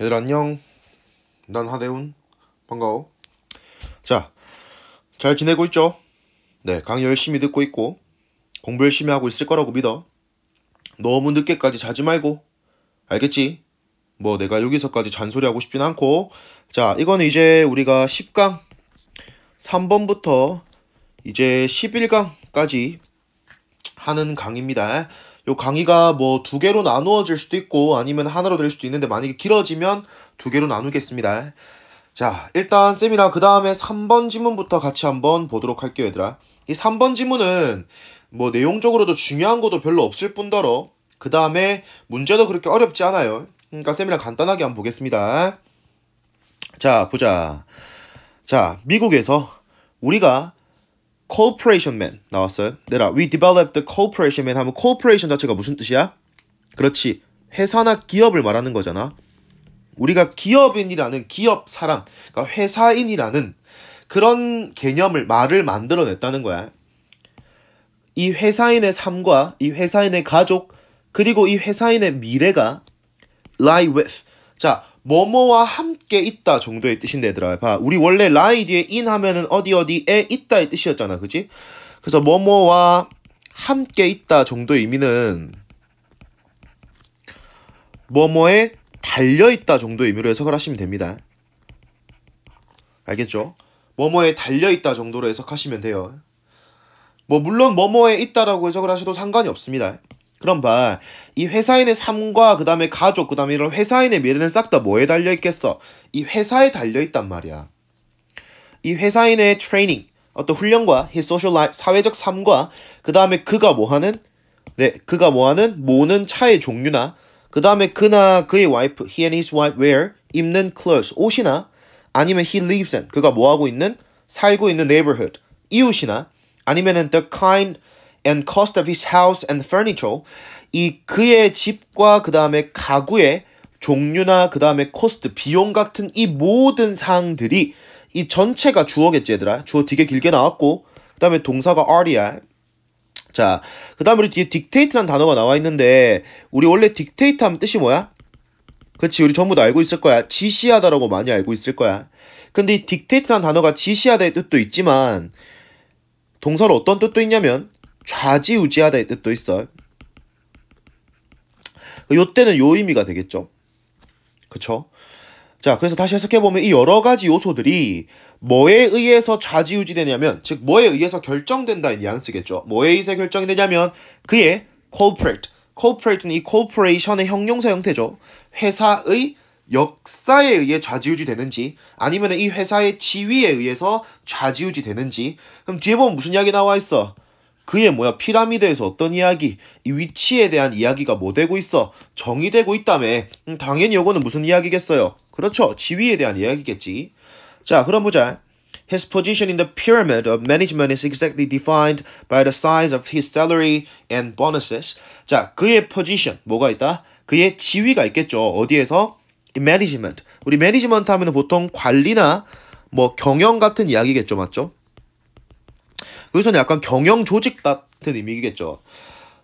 얘들 안녕. 난 하대훈. 반가워. 자, 잘 지내고 있죠? 네, 강의 열심히 듣고 있고 공부 열심히 하고 있을 거라고 믿어. 너무 늦게까지 자지 말고. 알겠지? 뭐 내가 여기서까지 잔소리하고 싶진 않고. 자, 이건 이제 우리가 10강 3번부터 이제 11강까지 하는 강입니다. 요 강의가 뭐 두 개로 나누어질 수도 있고 아니면 하나로 될 수도 있는데 만약에 길어지면 두 개로 나누겠습니다. 자, 일단 쌤이랑 그 다음에 3번 지문부터 같이 한번 보도록 할게요, 얘들아. 이 3번 지문은 뭐 내용적으로도 중요한 것도 별로 없을 뿐더러 그 다음에 문제도 그렇게 어렵지 않아요. 그러니까 쌤이랑 간단하게 한번 보겠습니다. 자, 보자. 자, 미국에서 우리가 corporation man 나왔어요. 내라 we developed the corporation man 하면 corporation 자체가 무슨 뜻이야? 그렇지. 회사나 기업을 말하는 거잖아. 우리가 기업인이라는 기업 사람, 그러니까 회사인이라는 그런 개념을 말을 만들어냈다는 거야. 이 회사인의 삶과 이 회사인의 가족 그리고 이 회사인의 미래가 lie with 자 뭐뭐와 함께 있다 정도의 뜻인데 얘들아 봐 우리 원래 라이 뒤에 인 하면은 어디 어디에 있다의 뜻이었잖아 그지 그래서 뭐뭐와 함께 있다 정도의 의미는 뭐뭐에 달려있다 정도의 의미로 해석을 하시면 됩니다 알겠죠? 뭐뭐에 달려있다 정도로 해석하시면 돼요 뭐 물론 뭐뭐에 있다라고 해석을 하셔도 상관이 없습니다 그럼 봐. 이 회사인의 삶과 그다음에 가족 그다음에 이런 회사인의 미래는 싹 다 뭐에 달려 있겠어? 이 회사에 달려 있단 말이야. 이 회사인의 트레이닝, 어떤 훈련과 his social life, 사회적 삶과 그다음에 그가 뭐 하는 네, 그가 뭐 하는 모는 차의 종류나 그다음에 그나 그의 와이프 he and his wife wear 입는 clothes 옷이나 아니면 he lives in 그가 뭐 하고 있는 살고 있는 neighborhood 이웃이나 아니면은 the kind and cost of his house and furniture 이 그의 집과 그 다음에 가구의 종류나 그 다음에 코스트 비용 같은 이 모든 사항들이 이 전체가 주어겠지 얘들아 주어 되게 길게 나왔고 그 다음에 동사가 REI 자, 그 다음에 우리 뒤에 d i c t a t e 라 단어가 나와 있는데, 우리 원래 dictate 하면 뜻이 뭐야? 그렇지, 우리 전부 다 알고 있을 거야. 지시하다라고 많이 알고 있을 거야. 근데 이 d i c t a t e 라 단어가 지시하다의 뜻도 있지만, 동사로 어떤 뜻도 있냐면, 좌지우지하다의 뜻도 있어요. 그 요때는 요 의미가 되겠죠. 그쵸? 자, 그래서 다시 해석해보면 이 여러 가지 요소들이 뭐에 의해서 좌지우지 되냐면, 즉, 뭐에 의해서 결정된다의 뉘앙스겠죠. 뭐에 의해서 결정이 되냐면, 그의 culprit. culprit는 이 corporation의 형용사 형태죠. 회사의 역사에 의해 좌지우지 되는지, 아니면 이 회사의 지위에 의해서 좌지우지 되는지. 그럼 뒤에 보면 무슨 이야기 나와 있어? 그의 뭐야 피라미드에서 어떤 이야기, 이 위치에 대한 이야기가 뭐 되고 있어? 정이 되고 있다며. 음, 당연히 요거는 무슨 이야기겠어요? 그렇죠. 지위에 대한 이야기겠지. 자, 그럼 보자. His position in the pyramid of management is exactly defined by the size of his salary and bonuses. 자, 그의 position 뭐가 있다? 그의 지위가 있겠죠. 어디에서? In management. 우리 management 하면 보통 관리나 뭐 경영 같은 이야기겠죠, 맞죠? 여기서는 약간 경영 조직 같은 의미겠죠.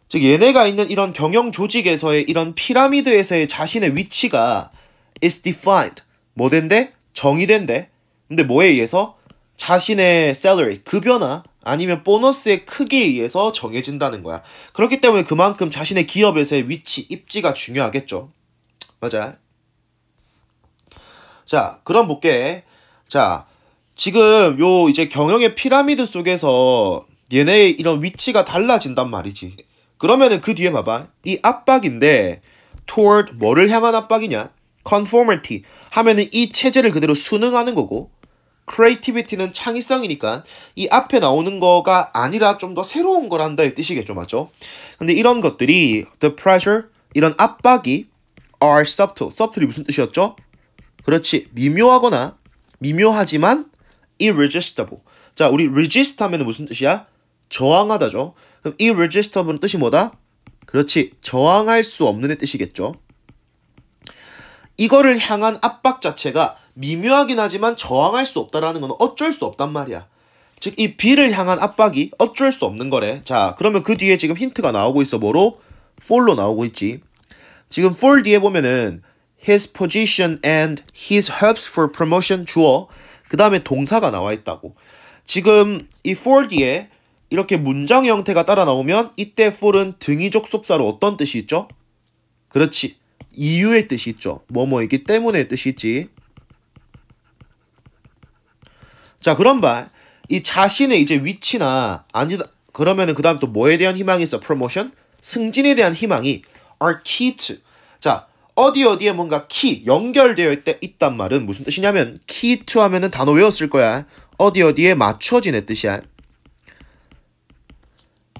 즉 얘네가 있는 이런 경영 조직에서의 이런 피라미드에서의 자신의 위치가 is defined 뭐된데 정의된데 근데 뭐에 의해서 자신의 salary 급여나 아니면 보너스의 크기에 의해서 정해진다는 거야. 그렇기 때문에 그만큼 자신의 기업에서의 위치, 입지가 중요하겠죠. 맞아. 자, 그럼 볼게. 자, 지금 요 이제 경영의 피라미드 속에서 얘네의 이런 위치가 달라진단 말이지. 그러면은 그 뒤에 봐봐. 이 압박인데 toward 뭐를 향한 압박이냐? conformity 하면은 이 체제를 그대로 순응하는 거고 creativity는 창의성이니까 이 앞에 나오는 거가 아니라 좀 더 새로운 걸 한다 이 뜻이겠죠. 맞죠? 근데 이런 것들이 the pressure 이런 압박이 are subtle. subtle이 무슨 뜻이었죠? 그렇지. 미묘하거나 미묘하지만 irresistible. 자, 우리 resist 하면 무슨 뜻이야? 저항하다죠. 그럼 i r r e s i s t i b l e 뜻이 뭐다? 그렇지. 저항할 수없는 뜻이겠죠. 이거를 향한 압박 자체가 미묘하긴 하지만 저항할 수 없다라는 건 어쩔 수 없단 말이야. 즉, 이 B를 향한 압박이 어쩔 수 없는 거래. 자, 그러면 그 뒤에 지금 힌트가 나오고 있어. 뭐로? for로 나오고 있지. 지금 for 뒤에 보면은 his position and his hopes for promotion 주어 그 다음에 동사가 나와 있다고. 지금 이 for 뒤에 이렇게 문장 형태가 따라 나오면 이때 for은 등이족 속사로 어떤 뜻이 있죠? 그렇지. 이유의 뜻이 있죠. 뭐뭐이기 때문에 뜻이 있지. 자, 그런 말. 이 자신의 이제 위치나, 아니다, 그러면은 그 다음 또 뭐에 대한 희망이 있어? p r o m o 승진에 대한 희망이 are key to. 자, 어디 어디에 뭔가 키 연결되어 있, 있단 말은 무슨 뜻이냐면 키 e 하면은 단어 외웠을 거야. 어디 어디에 맞춰진의 뜻이야.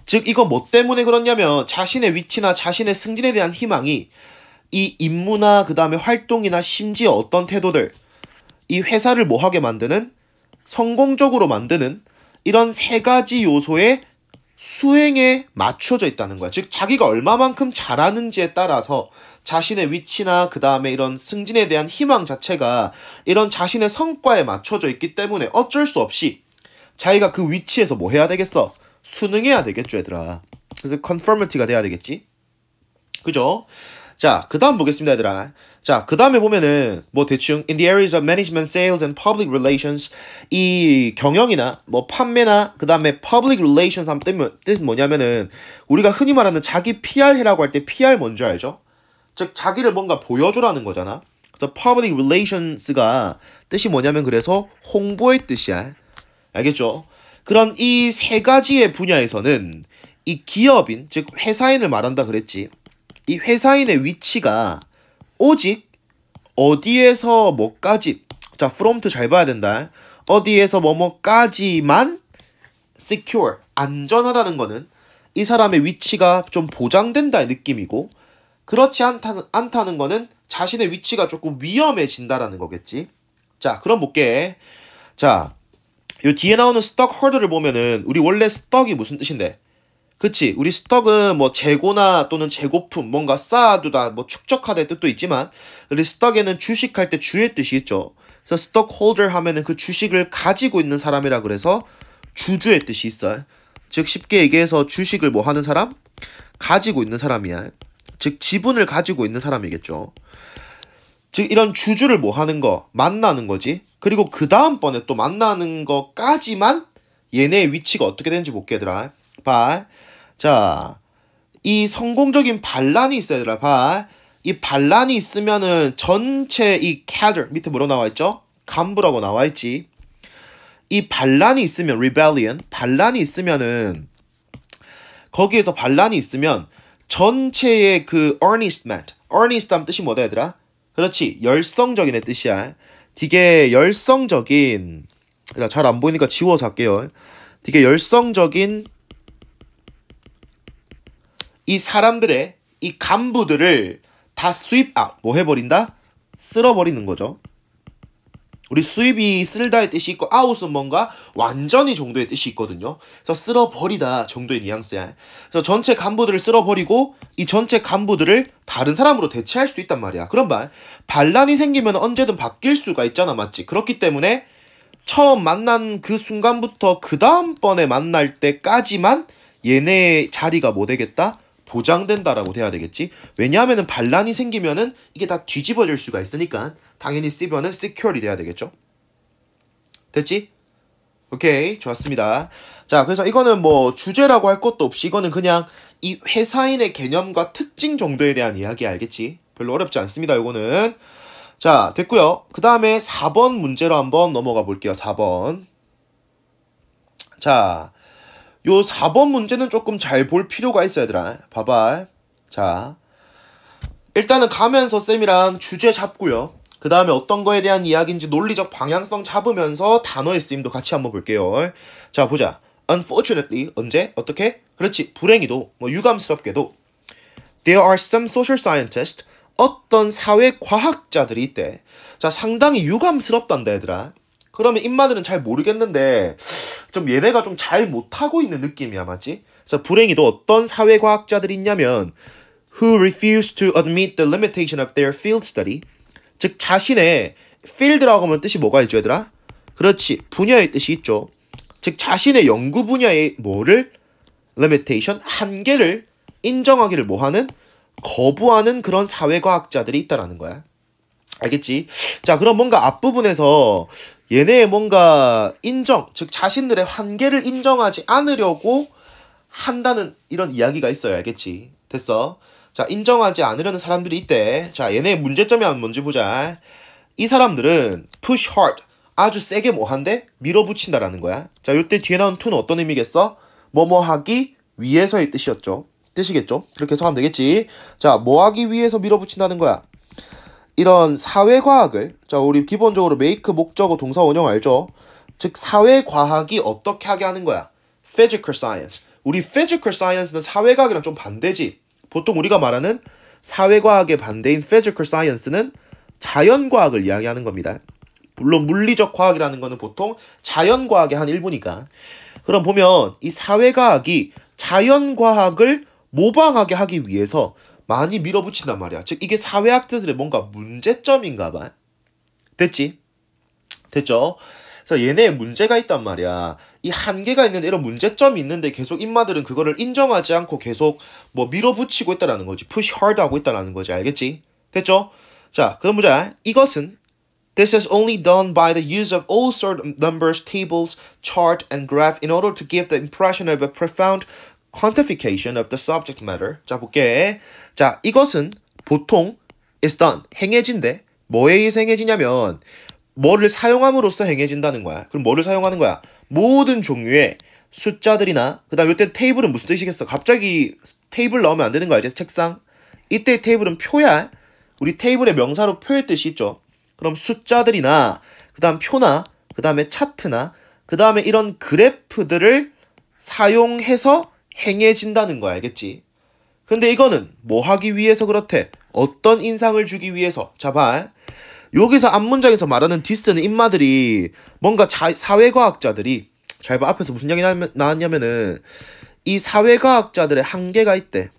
즉이거뭐 때문에 그렇냐면 자신의 위치나 자신의 승진에 대한 희망이 이 임무나 그 다음에 활동이나 심지어 어떤 태도들 이 회사를 뭐하게 만드는 성공적으로 만드는 이런 세 가지 요소에 수행에 맞춰져 있다는 거야. 즉, 자기가 얼마만큼 잘하는지에 따라서 자신의 위치나 그 다음에 이런 승진에 대한 희망 자체가 이런 자신의 성과에 맞춰져 있기 때문에 어쩔 수 없이 자기가 그 위치에서 뭐 해야 되겠어? 수능해야 되겠죠, 얘들아. 그래서 컨퍼멀티가 돼야 되겠지? 그죠? 자, 그 다음 보겠습니다, 얘들아. 자, 그 다음에 보면은, 뭐 대충, in the areas of management, sales, and public relations, 이 경영이나, 뭐 판매나, 그 다음에 public relations 하면 뭐, 뜻은 뭐냐면은, 우리가 흔히 말하는 자기 PR해라고 할 때 PR 뭔지 알죠? 즉, 자기를 뭔가 보여주라는 거잖아? 그래서 public relations가 뜻이 뭐냐면 그래서 홍보의 뜻이야. 알겠죠? 그런 이 세 가지의 분야에서는 이 기업인, 즉 회사인을 말한다 그랬지. 이 회사인의 위치가 오직 어디에서 뭐까지 자 프롬트 잘 봐야 된다 어디에서 뭐뭐까지만 secure 안전하다는 거는 이 사람의 위치가 좀 보장된다의 느낌이고 그렇지 않다는, 않다는 거는 자신의 위치가 조금 위험해진다라는 거겠지 자 그럼 볼게 자요 뒤에 나오는 s t o c k h o l d e 를 보면은 우리 원래 stock이 무슨 뜻인데 그치 우리 스톡은 뭐 재고나 또는 재고품 뭔가 쌓아두다 뭐 축적하다의 뜻도 있지만 우리 스톡에는 주식할 때 주의 뜻이 있죠 그래서 스톡홀더 하면은 그 주식을 가지고 있는 사람이라 그래서 주주의 뜻이 있어요 즉 쉽게 얘기해서 주식을 뭐 하는 사람? 가지고 있는 사람이야 즉 지분을 가지고 있는 사람이겠죠 즉 이런 주주를 뭐 하는 거 만나는 거지 그리고 그 다음번에 또 만나는 거까지만 얘네의 위치가 어떻게 되는지 볼게 얘들아 봐 자, 이 성공적인 반란이 있어야 되라. 봐. 이 반란이 있으면은 전체 이 cadre 밑에 뭐로 나와 있죠? 간부라고 나와 있지. 이 반란이 있으면 rebellion 반란이 있으면은 거기에서 반란이 있으면 전체의 그 earnestment earnest 하 뜻이 뭐다 얘들아? 그렇지 열성적인 의 뜻이야. 되게 열성적인 잘 안 보이니까 지워서 할게요. 되게 열성적인 이 사람들의 이 간부들을 다 스윕 아웃 뭐 해버린다? 쓸어버리는 거죠. 우리 수입이 쓸다의 뜻이 있고 아웃은 뭔가 완전히 정도의 뜻이 있거든요. 그래서 쓸어버리다 정도의 뉘앙스야. 그래서 전체 간부들을 쓸어버리고 이 전체 간부들을 다른 사람으로 대체할 수도 있단 말이야. 그런 말 반란이 생기면 언제든 바뀔 수가 있잖아, 맞지? 그렇기 때문에 처음 만난 그 순간부터 그 다음번에 만날 때까지만 얘네 자리가 뭐 되겠다? 보장된다라고 돼야 되겠지. 왜냐하면 반란이 생기면은 이게 다 뒤집어질 수가 있으니까 당연히 C번은 s e c u 이 돼야 되겠죠. 됐지? 오케이 좋았습니다. 자 그래서 이거는 뭐 주제라고 할 것도 없이 이거는 그냥 이 회사인의 개념과 특징 정도에 대한 이야기 알겠지? 별로 어렵지 않습니다 이거는. 자 됐고요. 그 다음에 4번 문제로 한번 넘어가 볼게요. 4번. 자요 4번 문제는 조금 잘 볼 필요가 있어 야 되나? 봐봐 자 일단은 가면서 쌤이랑 주제 잡고요 그 다음에 어떤 거에 대한 이야기인지 논리적 방향성 잡으면서 단어의 쓰임도 같이 한번 볼게요 자 보자 unfortunately 언제 어떻게 그렇지 불행히도 뭐 유감스럽게도 there are some social scientists 어떤 사회 과학자들이 있대 자 상당히 유감스럽단다 얘들아 그러면 입마들은잘 모르겠는데 좀 얘네가 좀 잘 못하고 있는 느낌이야 맞지? 그래서 불행히도 어떤 사회과학자들이 있냐면 who refuse to admit the limitation of their field study 즉 자신의 필드라고 하면 뜻이 뭐가 있죠 얘들아? 그렇지 분야의 뜻이 있죠 즉 자신의 연구 분야의 뭐를 limitation 한계를 인정하기를 뭐하는 거부하는 그런 사회과학자들이 있다라는 거야 알겠지? 자 그럼 뭔가 앞부분에서 얘네의 뭔가 인정, 즉 자신들의 한계를 인정하지 않으려고 한다는 이런 이야기가 있어야 알겠지? 됐어. 자, 인정하지 않으려는 사람들이 있대. 자, 얘네의 문제점이 뭔지 보자. 이 사람들은 push hard, 아주 세게 뭐한데? 밀어붙인다라는 거야. 자, 요때 뒤에 나온 to는 어떤 의미겠어? 뭐뭐 하기 위해서의 뜻이었죠. 뜻이겠죠? 그렇게 해서하면 되겠지. 자, 뭐 하기 위해서 밀어붙인다는 거야? 이런 사회과학을 자 우리 기본적으로 make 목적어 동사 원형 알죠? 즉 사회과학이 어떻게 하게 하는 거야? physical science. 우리 physical science는 사회과학이랑 좀 반대지. 보통 우리가 말하는 사회과학의 반대인 physical science는 자연과학을 이야기하는 겁니다. 물론 물리적 과학이라는 거는 보통 자연과학의 한 일부니까. 그럼 보면 이 사회과학이 자연과학을 모방하게 하기 위해서 많이 밀어붙인단 말이야. 즉 이게 사회학자들의 뭔가 문제점인가 봐. 됐지? 됐죠? 그래서 얘네에 문제가 있단 말이야. 이 한계가 있는 이런 문제점이 있는데 계속 인마들은 그거를 인정하지 않고 계속 뭐 밀어붙이고 있다라는 거지. push hard 하고 있다라는 거지. 알겠지? 됐죠? 자, 그럼 보자. 이것은 This is only done by the use of all sort of numbers, tables, chart, and graph in order to give the impression of a profound quantification of the subject matter. 자, 볼게. 자, 이것은 보통 is done, 행해진데 뭐에 의해서 행해지냐면 뭐를 사용함으로써 행해진다는 거야. 그럼 뭐를 사용하는 거야? 모든 종류의 숫자들이나 그 다음 이때 테이블은 무슨 뜻이겠어? 갑자기 테이블 넣으면안 되는 거야 이제 책상. 이때 테이블은 표야. 우리 테이블의 명사로 표의 뜻이 있죠. 그럼 숫자들이나 그 다음 표나 그 다음에 차트나 그 다음에 이런 그래프들을 사용해서 행해진다는 거야. 알겠지? 근데 이거는 뭐 하기 위해서 그렇대? 어떤 인상을 주기 위해서? 자, 봐. 여기서 앞문장에서 말하는 디스는 인마들이 뭔가 자, 사회과학자들이 잘 봐. 앞에서 무슨 이야기 나왔냐면은 이 사회과학자들의 한계가 있대.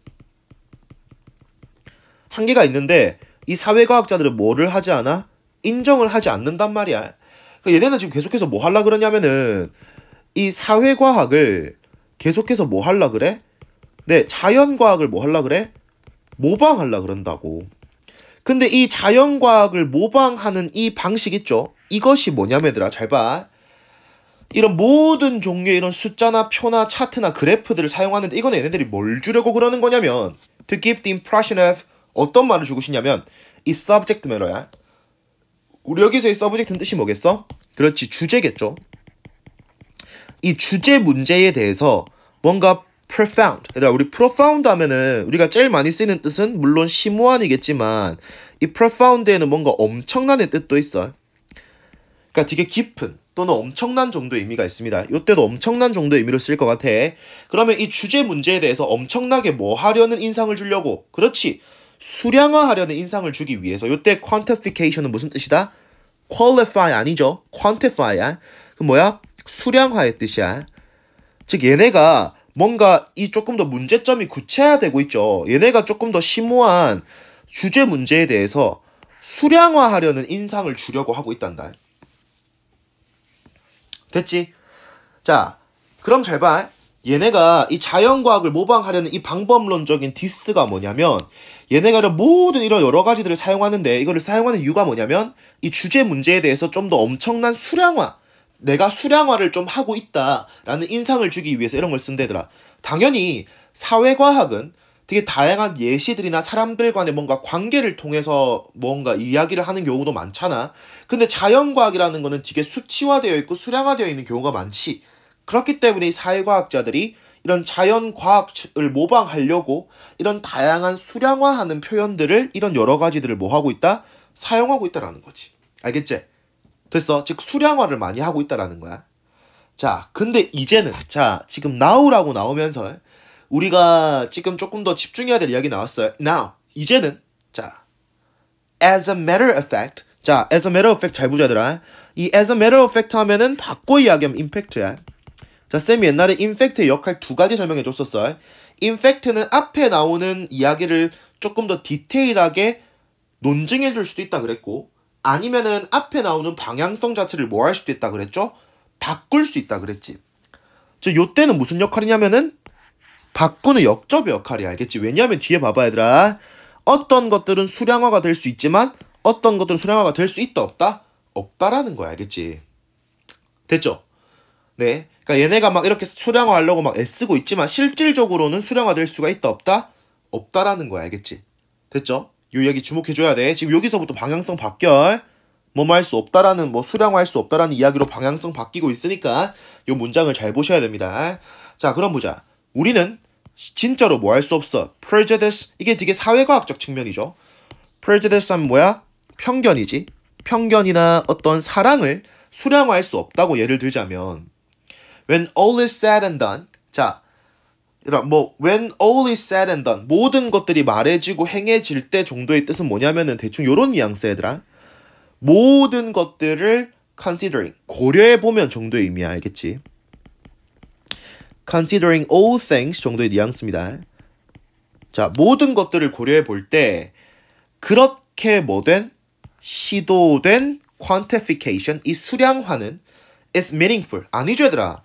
한계가 있는데 이 사회과학자들은 뭐를 하지 않아? 인정을 하지 않는단 말이야. 그러니까 얘네는 지금 계속해서 뭐 하려 고 그러냐면은 이 사회과학을 계속해서 뭐 하려 고 그래? 네, 자연과학을 뭐 할라 그래? 모방할라 그런다고. 근데 이 자연과학을 모방하는 이 방식 있죠? 이것이 뭐냐면 얘들아 잘 봐. 이런 모든 종류의 이런 숫자나 표나 차트나 그래프들을 사용하는데 이건 얘네들이 뭘 주려고 그러는 거냐면 to give the impression of 어떤 말을 주고 싶냐면 이 subject matter야. 우리 여기서이 subject는 뜻이 뭐겠어? 그렇지 주제겠죠. 이 주제 문제에 대해서 뭔가 profound. 얘들아, 우리 profound 하면은 우리가 제일 많이 쓰는 뜻은 물론 심오한이겠지만 이 profound에는 뭔가 엄청난의 뜻도 있어. 그러니까 되게 깊은 또는 엄청난 정도의 의미가 있습니다. 이때도 엄청난 정도의 의미로 쓸 것 같아. 그러면 이 주제 문제에 대해서 엄청나게 뭐 하려는 인상을 주려고. 그렇지. 수량화하려는 인상을 주기 위해서 이때 quantification은 무슨 뜻이다? qualify 아니죠. quantify야. 그 뭐야? 수량화의 뜻이야. 즉 얘네가 뭔가 이 조금 더 문제점이 구체화되고 있죠. 얘네가 조금 더 심오한 주제 문제에 대해서 수량화하려는 인상을 주려고 하고 있단다. 됐지? 자, 그럼 잘 봐. 얘네가 이 자연과학을 모방하려는 이 방법론적인 디스가 뭐냐면 얘네가 이런 모든 이런 여러 가지들을 사용하는데 이거를 사용하는 이유가 뭐냐면 이 주제 문제에 대해서 좀 더 엄청난 수량화 내가 수량화를 좀 하고 있다라는 인상을 주기 위해서 이런 걸쓴다더라 당연히 사회과학은 되게 다양한 예시들이나 사람들 간의 뭔가 관계를 통해서 뭔가 이야기를 하는 경우도 많잖아. 근데 자연과학이라는 거는 되게 수치화되어 있고 수량화되어 있는 경우가 많지. 그렇기 때문에 사회과학자들이 이런 자연과학을 모방하려고 이런 다양한 수량화하는 표현들을 이런 여러 가지들을 뭐 하고 있다? 사용하고 있다라는 거지. 알겠지? 됐어. 즉 수량화를 많이 하고 있다라는 거야. 자, 근데 이제는 자, 지금 now라고 나오면서 우리가 지금 조금 더 집중해야 될 이야기 나왔어요. now. 이제는 자. as a matter of fact. 자, as a matter of fact 잘 보자더라. 이 as a matter of fact 하면은 바꿔 이야기하면 impact야. 자, 쌤이 옛날에 i m p a c t 의 역할 두 가지 설명해 줬었어요. i m p a c t 는 앞에 나오는 이야기를 조금 더 디테일하게 논증해 줄 수도 있다 그랬고 아니면은 앞에 나오는 방향성 자체를 뭐 할 수도 있다 그랬죠? 바꿀 수 있다 그랬지. 저 요때는 무슨 역할이냐면은 바꾸는 역접의 역할이 알겠지? 왜냐하면 뒤에 봐봐 얘들아. 어떤 것들은 수량화가 될 수 있지만 어떤 것들은 수량화가 될 수 있다 없다? 없다라는 거야 알겠지? 됐죠? 네. 그러니까 얘네가 막 이렇게 수량화 하려고 막 애쓰고 있지만 실질적으로는 수량화 될 수가 있다 없다? 없다라는 거야 알겠지? 됐죠? 요 이야기 주목해줘야 돼. 지금 여기서부터 방향성 박결, 뭐뭐 할 수 없다라는, 뭐 수량화할 수 없다라는 이야기로 방향성 바뀌고 있으니까 요 문장을 잘 보셔야 됩니다. 자, 그럼 보자. 우리는 진짜로 뭐 할 수 없어. prejudice, 이게 되게 사회과학적 측면이죠. prejudice 하 뭐야? 편견이지. 편견이나 어떤 사랑을 수량화할 수 없다고 예를 들자면 when all is said and done 자, 뭐 when all is said and done 모든 것들이 말해지고 행해질 때 정도의 뜻은 뭐냐면은 대충 요런 뉘앙스 얘들아 모든 것들을 considering 고려해 보면 정도의 의미야 알겠지 considering all things 정도의 뉘앙스입니다 자 모든 것들을 고려해 볼 때 그렇게 뭐든 시도된 quantification 이 수량화는 is meaningful 아니죠 얘들아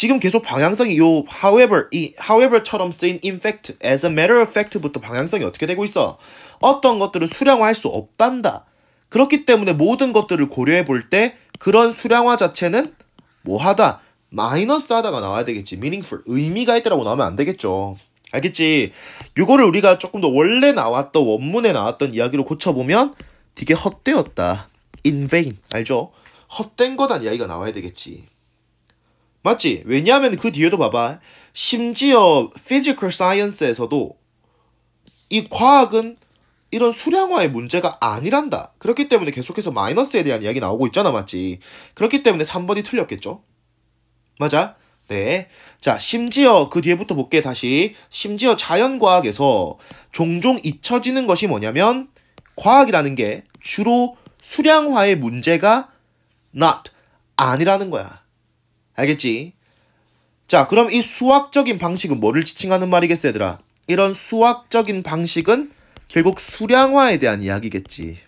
지금 계속 방향성이 요 however, 이 however처럼 쓰인 in fact, as a matter of fact부터 방향성이 어떻게 되고 있어? 어떤 것들을 수량화할 수 없단다. 그렇기 때문에 모든 것들을 고려해 볼 때 그런 수량화 자체는 뭐하다? 마이너스 하다가 나와야 되겠지. meaningful, 의미가 있다라고 나오면 안 되겠죠. 알겠지? 이거를 우리가 조금 더 원래 나왔던 원문에 나왔던 이야기로 고쳐보면 되게 헛되었다. in vain. 알죠? 헛된 거다 이야기가 나와야 되겠지. 맞지? 왜냐하면 그 뒤에도 봐봐. 심지어 피지컬 사이언스에서도 이 과학은 이런 수량화의 문제가 아니란다. 그렇기 때문에 계속해서 마이너스에 대한 이야기 나오고 있잖아, 맞지? 그렇기 때문에 3번이 틀렸겠죠? 맞아? 네. 자, 심지어 그 뒤에부터 볼게 다시. 심지어 자연과학에서 종종 잊혀지는 것이 뭐냐면 과학이라는 게 주로 수량화의 문제가 not 아니라는 거야. 알겠지? 자, 그럼 이 수학적인 방식은 뭐를 지칭하는 말이겠어, 얘들아? 이런 수학적인 방식은 결국 수량화에 대한 이야기겠지.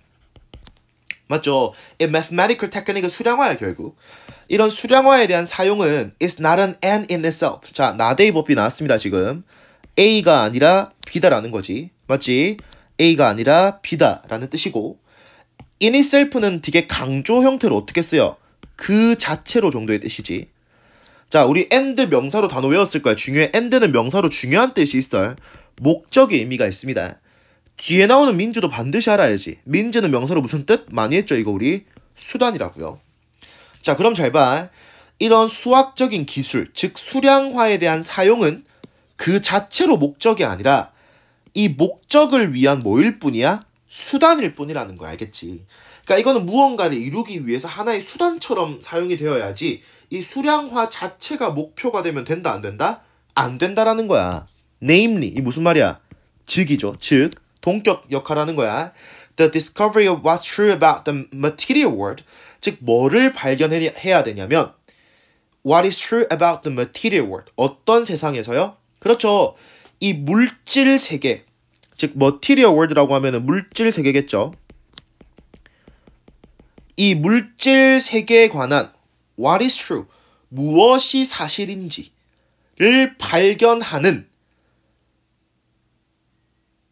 맞죠? 이 mathematical technique은 수량화야, 결국. 이런 수량화에 대한 사용은 is not an end in itself. 자, 나데이 법이 나왔습니다, 지금. A가 아니라 B다라는 거지. 맞지? A가 아니라 B다라는 뜻이고 in itself는 되게 강조 형태로 어떻게 쓰여? 그 자체로 정도의 뜻이지. 자, 우리 and 명사로 단어 외웠을 거야. 중요해. and는 명사로 중요한 뜻이 있어요. 목적의 의미가 있습니다. 뒤에 나오는 민주도 반드시 알아야지. 민주는 명사로 무슨 뜻? 많이 했죠. 이거 우리 수단이라고요. 자, 그럼 잘 봐. 이런 수학적인 기술, 즉 수량화에 대한 사용은 그 자체로 목적이 아니라 이 목적을 위한 뭐일 뿐이야? 수단일 뿐이라는 거 알겠지? 그러니까 이거는 무언가를 이루기 위해서 하나의 수단처럼 사용이 되어야지 이 수량화 자체가 목표가 되면 된다 안 된다? 안 된다라는 거야. namely 이 무슨 말이야? 즉이죠. 즉 동격 역할하는 거야. The discovery of what's true about the material world 즉 뭐를 발견해야 되냐면 what is true about the material world 어떤 세상에서요? 그렇죠. 이 물질 세계 즉 material world라고 하면은 물질 세계겠죠. 이 물질 세계에 관한 what is true, 무엇이 사실인지를 발견하는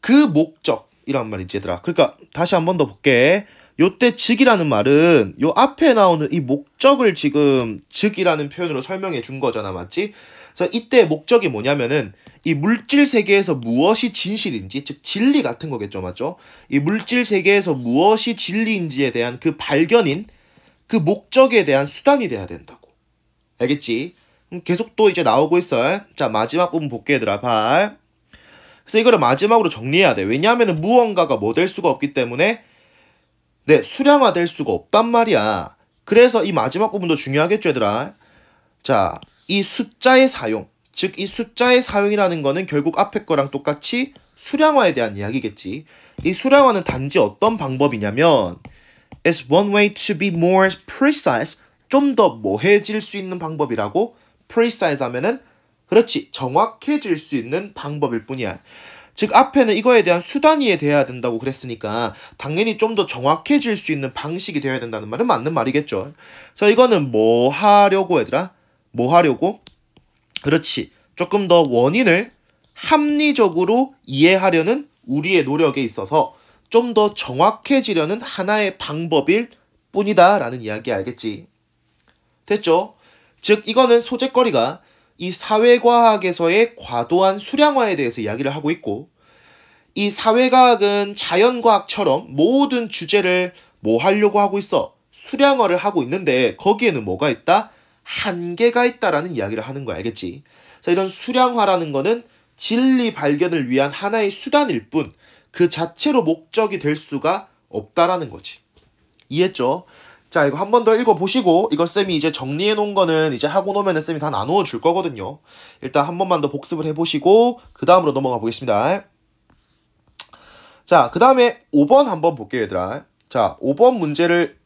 그 목적이란 말이지 얘들아. 그러니까 다시 한 번 더 볼게. 요때 즉이라는 말은 요 앞에 나오는 이 목적을 지금 즉이라는 표현으로 설명해 준 거잖아. 맞지? 그래서 이때 목적이 뭐냐면은 이 물질 세계에서 무엇이 진실인지 즉 진리 같은 거겠죠. 맞죠? 이 물질 세계에서 무엇이 진리인지에 대한 그 발견인 그 목적에 대한 수단이 돼야 된다고. 알겠지? 음, 계속 또 이제 나오고 있어. 자, 마지막 부분 볼게, 얘들아. 봐. 그래서 이거를 마지막으로 정리해야 돼. 왜냐하면 무언가가 뭐 될 수가 없기 때문에 네, 수량화 될 수가 없단 말이야. 그래서 이 마지막 부분도 중요하겠죠, 얘들아. 자, 이 숫자의 사용. 즉, 이 숫자의 사용이라는 거는 결국 앞에 거랑 똑같이 수량화에 대한 이야기겠지. 이 수량화는 단지 어떤 방법이냐면, is one way to be more precise. 좀 더 뭐해질 수 있는 방법이라고 precise 하면은 그렇지 정확해질 수 있는 방법일 뿐이야. 즉 앞에는 이거에 대한 수단이 돼야 된다고 그랬으니까 당연히 좀 더 정확해질 수 있는 방식이 되어야 된다는 말은 맞는 말이겠죠. 그래서 이거는 뭐 하려고 얘들아? 뭐 하려고? 그렇지. 조금 더 원인을 합리적으로 이해하려는 우리의 노력에 있어서 좀더 정확해지려는 하나의 방법일 뿐이다 라는 이야기 알겠지. 됐죠? 즉, 이거는 소재거리가 이 사회과학에서의 과도한 수량화에 대해서 이야기를 하고 있고, 이 사회과학은 자연과학처럼 모든 주제를 뭐 하려고 하고 있어? 수량화를 하고 있는데, 거기에는 뭐가 있다? 한계가 있다라는 이야기를 하는 거야, 알겠지? 그래서 이런 수량화라는 거는 진리 발견을 위한 하나의 수단일 뿐, 그 자체로 목적이 될 수가 없다라는 거지. 이해했죠? 자, 이거 한 번 더 읽어보시고, 이거 쌤이 이제 정리해 놓은 거는 이제 하고 놓으면 쌤이 다 나누어 줄 거거든요. 일단 한 번만 더 복습을 해보시고, 그 다음으로 넘어가 보겠습니다. 자, 그 다음에 5번 한번 볼게요, 얘들아. 자, 5번 문제를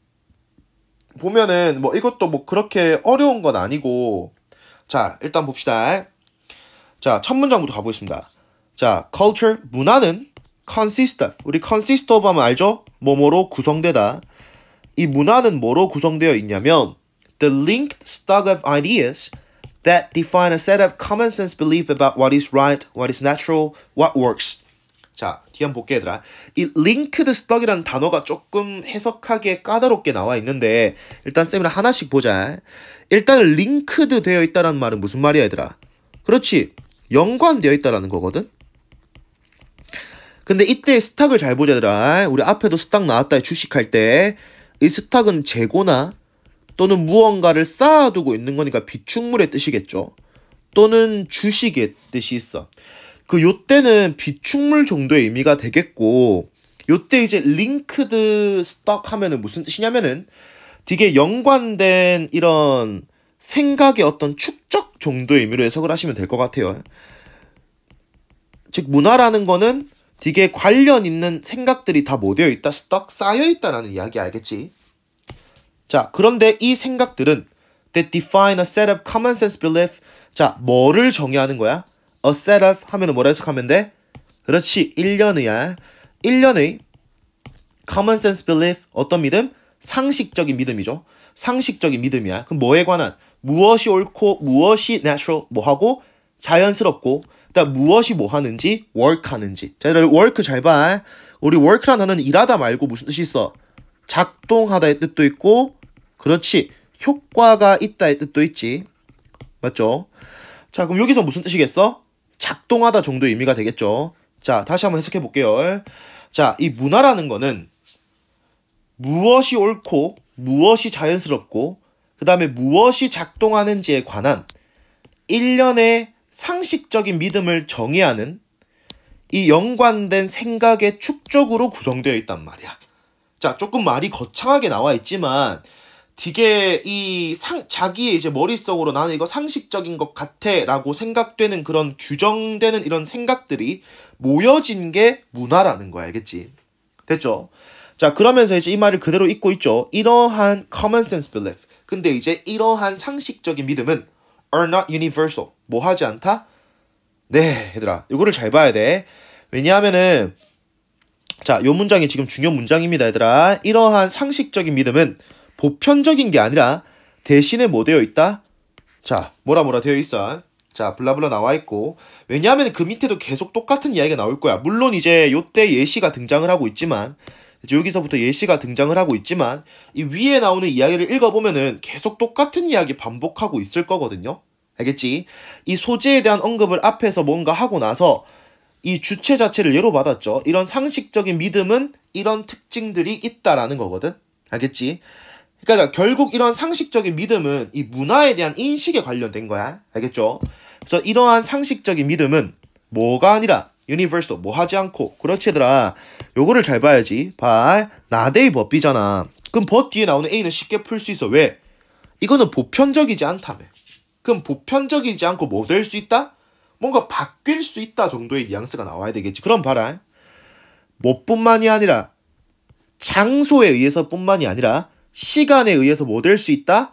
보면은 뭐 이것도 뭐 그렇게 어려운 건 아니고, 자, 일단 봅시다. 자, 첫 문장부터 가보겠습니다. 자, culture, 문화는 consist of. 우리 consist of 하면 알죠? 뭐뭐로 구성되다. 이 문화는 뭐로 구성되어 있냐면 the linked stock of ideas that define a set of common sense belief about what is right, what is natural, what works. 자, 뒤 한번 볼게 얘들아. 이 linked stock이라는 단어가 조금 해석하기에 까다롭게 나와 있는데 일단 쌤이 하나씩 보자. 일단 linked 되어 있다는 말은 무슨 말이야 얘들아? 그렇지. 연관되어 있다라는 거거든. 근데 이때 스탁을 잘 보자 들아 우리 앞에도 스탁 나왔다 주식할 때 이 스탁은 재고나 또는 무언가를 쌓아두고 있는 거니까 비축물의 뜻이겠죠 또는 주식의 뜻이 있어 그 요때는 비축물 정도의 의미가 되겠고 요때 이제 링크드 스탁 하면은 무슨 뜻이냐면은 되게 연관된 이런 생각의 어떤 축적 정도의 의미로 해석을 하시면 될 것 같아요. 즉 문화라는 거는 되게 관련 있는 생각들이 다 모여 뭐 있다, 스톡 쌓여 있다라는 이야기 알겠지? 자, 그런데 이 생각들은 they define a set of common sense belief. 자, 뭐를 정의하는 거야? a set of 하면은 뭐라 해석하면 돼? 그렇지, 1년이야. 1년의 common sense belief 어떤 믿음? 상식적인 믿음이죠. 상식적인 믿음이야. 그럼 뭐에 관한 무엇이 옳고 무엇이 natural 뭐하고 자연스럽고 그다 무엇이 뭐 하는지 work 하는지. 자, work 잘 봐. 우리 work란 단어는 일하다 말고 무슨 뜻이 있어? 작동하다의 뜻도 있고 그렇지. 효과가 있다의 뜻도 있지. 맞죠? 자, 그럼 여기서 무슨 뜻이겠어? 작동하다 정도 의미가 되겠죠. 자, 다시 한번 해석해 볼게요. 자, 이 문화라는 거는 무엇이 옳고 무엇이 자연스럽고 그 다음에 무엇이 작동하는지에 관한 일련의 상식적인 믿음을 정의하는 이 연관된 생각의 축적으로 구성되어 있단 말이야. 자, 조금 말이 거창하게 나와 있지만 되게 이 상, 자기의 이제 머릿속으로 나는 이거 상식적인 것 같아 라고 생각되는 그런 규정되는 이런 생각들이 모여진 게 문화라는 거야. 알겠지? 됐죠? 자, 그러면서 이제 이 말을 그대로 읽고 있죠. 이러한 common sense belief. 근데 이제 이러한 상식적인 믿음은 are not universal. 뭐 하지 않다? 네, 얘들아. 이거를 잘 봐야 돼. 왜냐하면은 자, 요 문장이 지금 중요한 문장입니다, 얘들아. 이러한 상식적인 믿음은 보편적인 게 아니라 대신에 뭐 되어 있다? 자, 뭐라 뭐라 되어 있어. 자, 블라블라 나와 있고. 왜냐하면 그 밑에도 계속 똑같은 이야기가 나올 거야. 물론 이제 요때 예시가 등장을 하고 있지만 이제 여기서부터 예시가 등장을 하고 있지만 이 위에 나오는 이야기를 읽어보면은 계속 똑같은 이야기 반복하고 있을 거거든요. 알겠지? 이 소재에 대한 언급을 앞에서 뭔가 하고 나서 이 주체 자체를 예로 받았죠. 이런 상식적인 믿음은 이런 특징들이 있다라는 거거든. 알겠지? 그러니까 결국 이런 상식적인 믿음은 이 문화에 대한 인식에 관련된 거야. 알겠죠? 그래서 이러한 상식적인 믿음은 뭐가 아니라 유니버도뭐 하지 않고 그렇지 더라 요거를 잘 봐야지 봐 나데이 법비잖아 그럼 버 뒤에 나오는 A는 쉽게 풀 수 있어 왜? 이거는 보편적이지 않다며 그럼 보편적이지 않고 뭐 될 수 있다? 뭔가 바뀔 수 있다 정도의 뉘앙스가 나와야 되겠지. 그럼 봐라. 뭐뿐만이 아니라 장소에 의해서뿐만이 아니라 시간에 의해서 뭐 될 수 있다?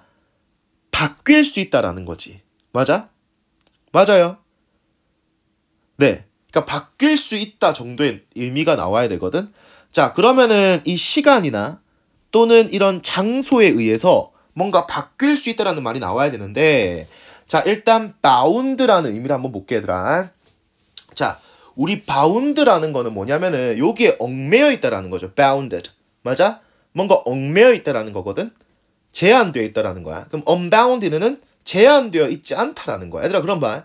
바뀔 수 있다라는 거지. 맞아? 맞아요. 네. 그러니까 바뀔 수 있다 정도의 의미가 나와야 되거든. 자, 그러면은 이 시간이나 또는 이런 장소에 의해서 뭔가 바뀔 수 있다라는 말이 나와야 되는데 자, 일단 바운드라는 의미를 한번 볼게 얘들아. 자, 우리 바운드라는 거는 뭐냐면은 여기에 얽매여 있다라는 거죠. b 운드 n 맞아? 뭔가 얽매여 있다라는 거거든. 제한되어 있다라는 거야. 그럼 u n 운 o 는 제한되어 있지 않다라는 거야. 얘들아, 그런 말.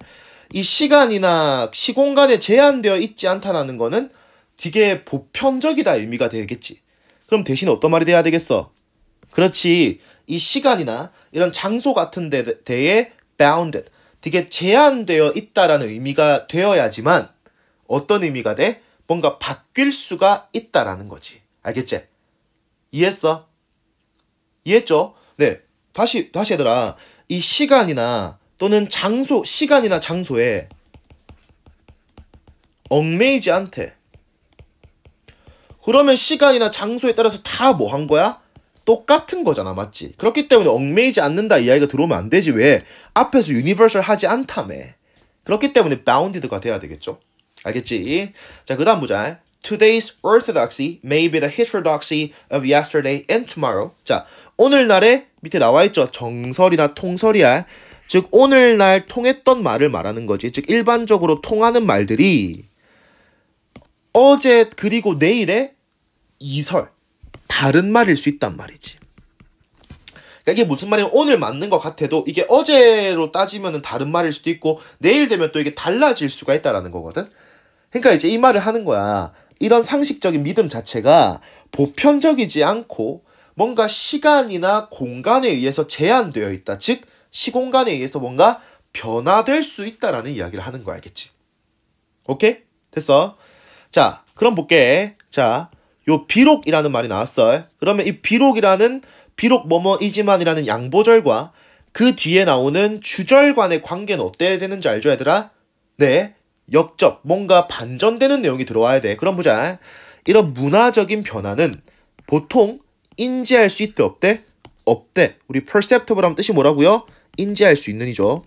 이 시간이나 시공간에 제한되어 있지 않다라는 거는 되게 보편적이다 의미가 되겠지. 그럼 대신 어떤 말이 돼야 되겠어? 그렇지. 이 시간이나 이런 장소 같은 데에 bounded 되게 제한되어 있다라는 의미가 되어야지만 어떤 의미가 돼? 뭔가 바뀔 수가 있다라는 거지. 알겠지? 이해했어? 이해했죠? 네. 다시 다시 얘들아. 이 시간이나 또는 장소, 시간이나 장소에 얽매이지 않대. 그러면 시간이나 장소에 따라서 다 뭐 한 거야? 똑같은 거잖아, 맞지? 그렇기 때문에 얽매이지 않는다 이야기가 들어오면 안 되지 왜 앞에서 유니버설 하지 않다며. 그렇기 때문에 바운디드가 돼야 되겠죠. 알겠지? 자, 그다음 보자. Today's orthodoxy may be the heterodoxy of yesterday and tomorrow. 자, 오늘날에 밑에 나와 있죠. 정설이나 통설이야. 즉 오늘날 통했던 말을 말하는 거지. 즉 일반적으로 통하는 말들이 어제 그리고 내일의 이설 다른 말일 수 있단 말이지. 그러니까 이게 무슨 말이냐면 오늘 맞는 것 같아도 이게 어제로 따지면 다른 말일 수도 있고 내일 되면 또 이게 달라질 수가 있다라는 거거든. 그러니까 이제 이 말을 하는 거야. 이런 상식적인 믿음 자체가 보편적이지 않고 뭔가 시간이나 공간에 의해서 제한되어 있다. 즉 시공간에 의해서 뭔가 변화될 수 있다라는 이야기를 하는 거야겠지. 오케이? 됐어? 자, 그럼 볼게. 자, 요 비록이라는 말이 나왔어요. 그러면 이 비록이라는 비록 뭐뭐이지만이라는 양보절과 그 뒤에 나오는 주절관의 관계는 어때야 되는지 알죠, 얘들아? 네, 역접, 뭔가 반전되는 내용이 들어와야 돼. 그럼 보자. 이런 문화적인 변화는 보통 인지할 수 있대, 없대? 없대. 우리 perceptible 하면 뜻이 뭐라고요? 인지할 수 있는이죠.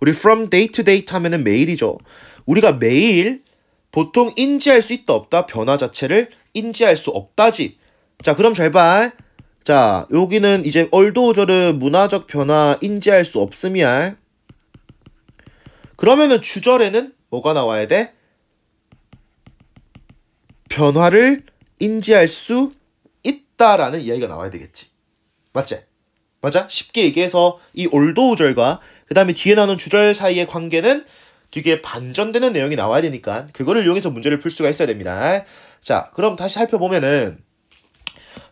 우리 from day to day 하면은 매일이죠. 우리가 매일 보통 인지할 수 있다 없다 변화 자체를 인지할 수 없다지. 자 그럼 잘 봐 자 여기는 이제 얼도우저르 문화적 변화 인지할 수 없음이알. 그러면은 주절에는 뭐가 나와야 돼? 변화를 인지할 수 있다라는 이야기가 나와야 되겠지. 맞지? 맞아? 쉽게 얘기해서 이 올도우절과 그 다음에 뒤에 나오는 주절 사이의 관계는 뒤에 반전되는 내용이 나와야 되니까 그거를 이용해서 문제를 풀 수가 있어야 됩니다. 자, 그럼 다시 살펴보면은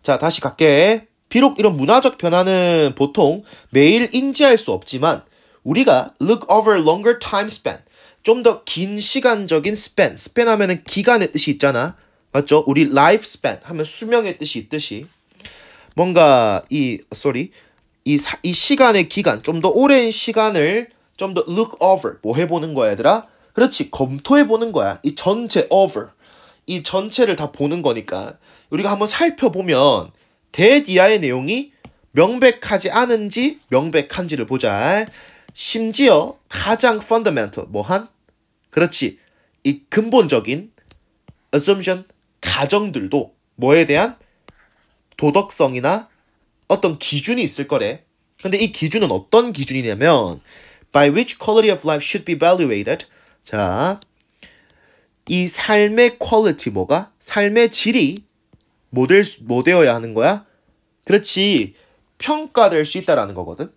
자, 다시 갈게. 비록 이런 문화적 변화는 보통 매일 인지할 수 없지만 우리가 look over longer time span 좀 더 긴 시간적인 span span 하면은 기간의 뜻이 있잖아. 맞죠? 우리 life span 하면 수명의 뜻이 있듯이 뭔가 이 sorry 이, 이 시간의 기간 좀 더 오랜 시간을 좀더 look over 뭐 해보는 거야 얘들아? 그렇지 검토해보는 거야 이 전체 over 이 전체를 다 보는 거니까 우리가 한번 살펴보면 대디아의 내용이 명백하지 않은지 명백한지를 보자 심지어 가장 fundamental 뭐한? 그렇지 이 근본적인 assumption 가정들도 뭐에 대한 도덕성이나 어떤 기준이 있을 거래 근데 이 기준은 어떤 기준이냐면 by which quality of life should be evaluated. 자, 이 삶의 퀄리티 뭐가? 삶의 질이 뭐, 될, 모델어야 하는 거야? 그렇지. 평가될 수 있다라는 거거든.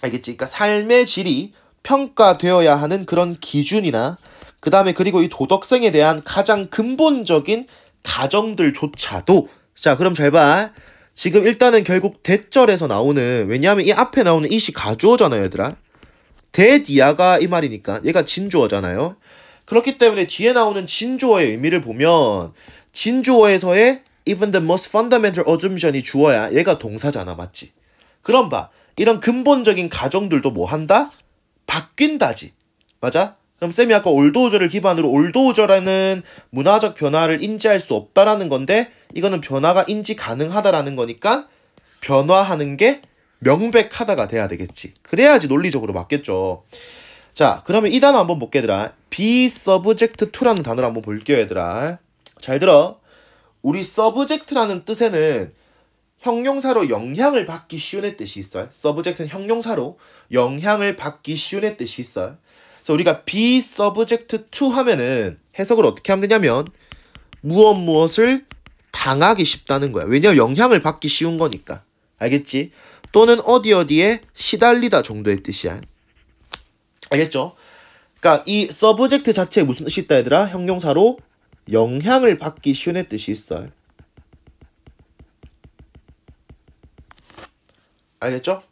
알겠지? 그러니까 삶의 질이 평가되어야 하는 그런 기준이나 그 다음에 그리고 이 도덕성에 대한 가장 근본적인 가정들조차도 자 그럼 잘 봐. 지금 일단은 결국 대절에서 나오는 왜냐하면 이 앞에 나오는 이 시 가주어잖아요 얘들아. 대디아가 이 말이니까 얘가 진주어잖아요. 그렇기 때문에 뒤에 나오는 진주어의 의미를 보면 진주어에서의 even the most fundamental assumption이 주어야 얘가 동사잖아 맞지? 그럼 봐 이런 근본적인 가정들도 뭐 한다? 바뀐다지 맞아? 그럼 쌤이 아까 올드오저를 기반으로 올드오저라는 문화적 변화를 인지할 수 없다라는 건데 이거는 변화가 인지 가능하다라는 거니까 변화하는 게 명백하다가 돼야 되겠지. 그래야지 논리적으로 맞겠죠. 자, 그러면 이 단어 한번 볼게 얘들아. be subject to라는 단어를 한번 볼게요 얘들아. 잘 들어. 우리 subject라는 뜻에는 형용사로 영향을 받기 쉬운의 뜻이 있어요. subject는 형용사로 영향을 받기 쉬운의 뜻이 있어요. 그래서 우리가 be subject to 하면은 해석을 어떻게 하면 되냐면 무엇 무엇을 당하기 쉽다는 거야. 왜냐면 영향을 받기 쉬운 거니까. 알겠지? 또는 어디 어디에 시달리다 정도의 뜻이야. 알겠죠? 그러니까 이 서브젝트 자체에 무슨 뜻이 있다 얘들아? 형용사로 영향을 받기 쉬운의 뜻이 있어요. 알겠죠?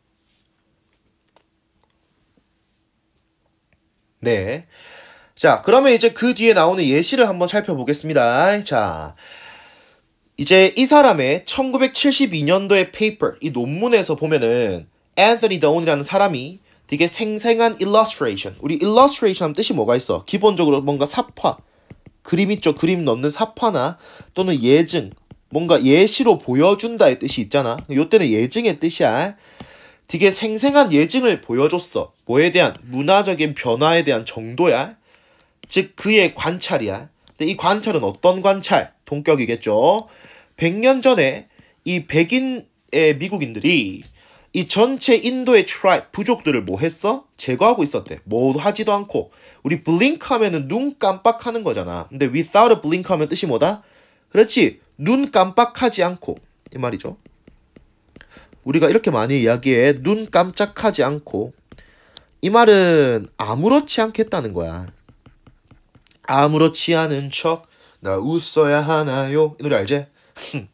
네. 자, 그러면 이제 그 뒤에 나오는 예시를 한번 살펴보겠습니다. 자, 이제 이 사람의 1972년도의 페이퍼, 이 논문에서 보면은 앤서니 더운이라는 사람이 되게 생생한 일러스트레이션. 우리 일러스트레이션 하면 뜻이 뭐가 있어? 기본적으로 뭔가 삽화, 그림 있죠? 그림 넣는 삽화나 또는 예증, 뭔가 예시로 보여준다의 뜻이 있잖아. 요때는 예증의 뜻이야. 되게 생생한 예증을 보여줬어. 뭐에 대한 문화적인 변화에 대한 정도야. 즉 그의 관찰이야. 근데 이 관찰은 어떤 관찰? 동격이겠죠. 100년 전에 이 백인의 미국인들이 이 전체 인도의 트라이 부족들을 뭐 했어? 제거하고 있었대. 뭐 하지도 않고. 우리 블링크 하면은 눈 깜빡하는 거잖아. 근데 without a blink 하면 뜻이 뭐다? 그렇지. 눈 깜빡하지 않고. 이 말이죠. 우리가 이렇게 많이 이야기해. 눈 깜짝하지 않고. 이 말은 아무렇지 않겠다는 거야. 아무렇지 않은 척, 나 웃어야 하나요? 이 노래 알지?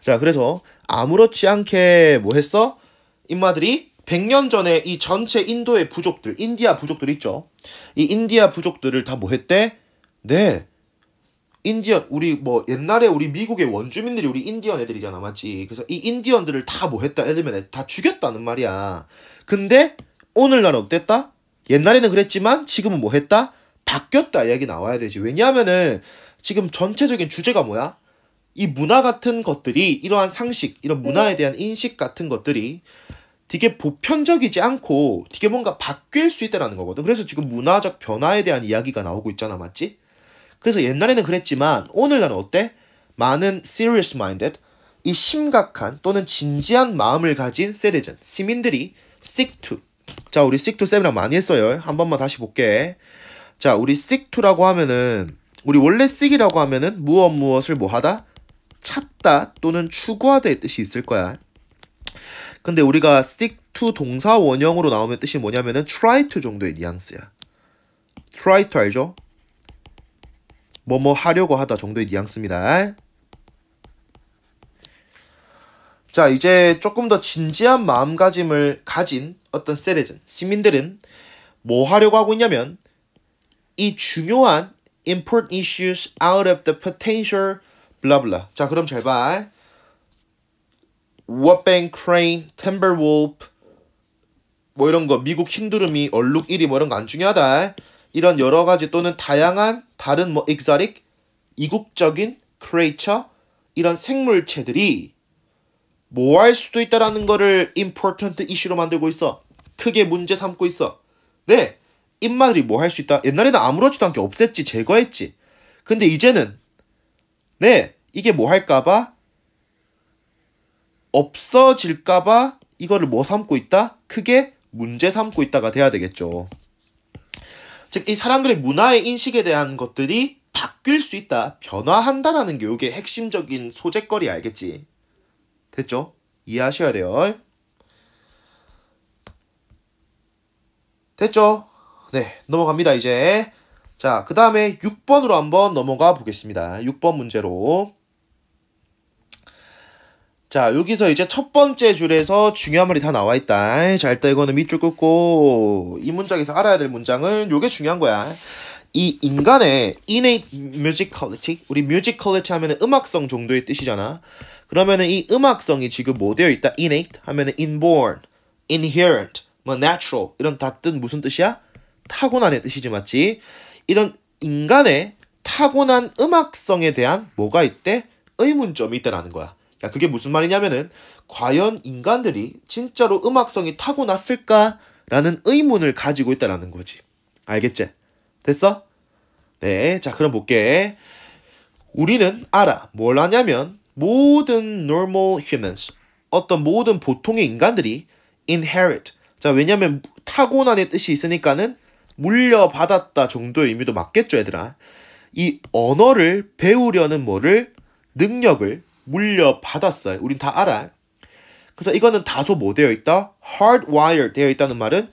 자, 그래서 아무렇지 않게 뭐 했어? 인마들이 100년 전에 이 전체 인도의 부족들, 인디아 부족들 있죠. 이 인디아 부족들을 다 뭐 했대? 네. 인디언 우리 뭐 옛날에 우리 미국의 원주민들이 우리 인디언 애들이잖아 맞지 그래서 이 인디언들을 다 뭐 했다 애들면 다 죽였다는 말이야 근데 오늘날 어땠다 옛날에는 그랬지만 지금은 뭐 했다 바뀌었다 이야기 나와야 되지 왜냐하면은 지금 전체적인 주제가 뭐야 이 문화 같은 것들이 이러한 상식, 이런 네. 문화에 대한 인식 같은 것들이 되게 보편적이지 않고 되게 뭔가 바뀔 수 있다라는 거거든. 그래서 지금 문화적 변화에 대한 이야기가 나오고 있잖아, 맞지? 그래서 옛날에는 그랬지만 오늘날은 어때? 많은 serious minded, 이 심각한 또는 진지한 마음을 가진 세리즌, 시민들이 seek to. 자, 우리 seek to 쌤이랑 많이 했어요. 한 번만 다시 볼게. 자, 우리 seek to라고 하면은 우리 원래 seek이라고 하면은 무엇 무엇을 뭐 하다? 찾다 또는 추구하다의 뜻이 있을 거야. 근데 우리가 stick to 동사 원형으로 나오면 뜻이 뭐냐면은 try to 정도의 뉘앙스야. try to 알죠? 뭐뭐 뭐 하려고 하다 정도의 뉘앙스입니다. 자, 이제 조금 더 진지한 마음가짐을 가진 어떤 세레즌, 시민들은 뭐 하려고 하고 있냐면 이 중요한 i m p o r t issues out of the potential 블라블라. 자, 그럼 제발. 워뱅, 크레인, 템버울프 뭐 이런 거 미국 힌두르미, 얼룩 1위 뭐 이런 거 안 중요하다. 이런 여러 가지 또는 다양한 다른 뭐 엑사릭 이국적인 크레이처 이런 생물체들이 뭐 할 수도 있다라는 거를 important 이슈로 만들고 있어. 크게 문제 삼고 있어. 네. 인마들이 뭐 할 수 있다. 옛날에는 아무렇지도 않게 없앴지, 제거했지. 근데 이제는 네. 이게 뭐 할까봐 없어질까봐 이거를 뭐 삼고 있다? 크게 문제 삼고 있다가 돼야 되겠죠. 즉, 이 사람들의 문화의 인식에 대한 것들이 바뀔 수 있다, 변화한다라는 게 이게 핵심적인 소재거리 알겠지? 됐죠? 이해하셔야 돼요. 됐죠? 네, 넘어갑니다, 이제. 자, 그 다음에 6번으로 한번 넘어가 보겠습니다. 6번 문제로. 자, 여기서 이제 첫 번째 줄에서 중요한 말이 다 나와 있다. 자, 일단 이거는 밑줄 긋고 이 문장에서 알아야 될 문장은 요게 중요한 거야. 이 인간의 innate musicality, 우리 musicality 하면은 음악성 정도의 뜻이잖아. 그러면은 이 음악성이 지금 뭐 되어 있다? innate 하면은 inborn, inherent, 뭐 natural 이런 다 뜻 무슨 뜻이야? 타고난의 뜻이지 맞지? 이런 인간의 타고난 음악성에 대한 뭐가 있대? 의문점이 있다라는 거야. 자, 그게 무슨 말이냐면은 과연 인간들이 진짜로 음악성이 타고났을까? 라는 의문을 가지고 있다라는 거지. 알겠지? 됐어? 네, 자, 그럼 볼게. 우리는 알아. 뭘하냐면 모든 normal humans, 어떤 모든 보통의 인간들이 inherit. 자, 왜냐면 타고난의 뜻이 있으니까는 물려받았다 정도의 의미도 맞겠죠, 얘들아. 이 언어를 배우려는 뭐를 능력을 물려받았어요. 우린 다 알아. 그래서 이거는 다소 뭐 되어 있다? hardwire 되어 있다는 말은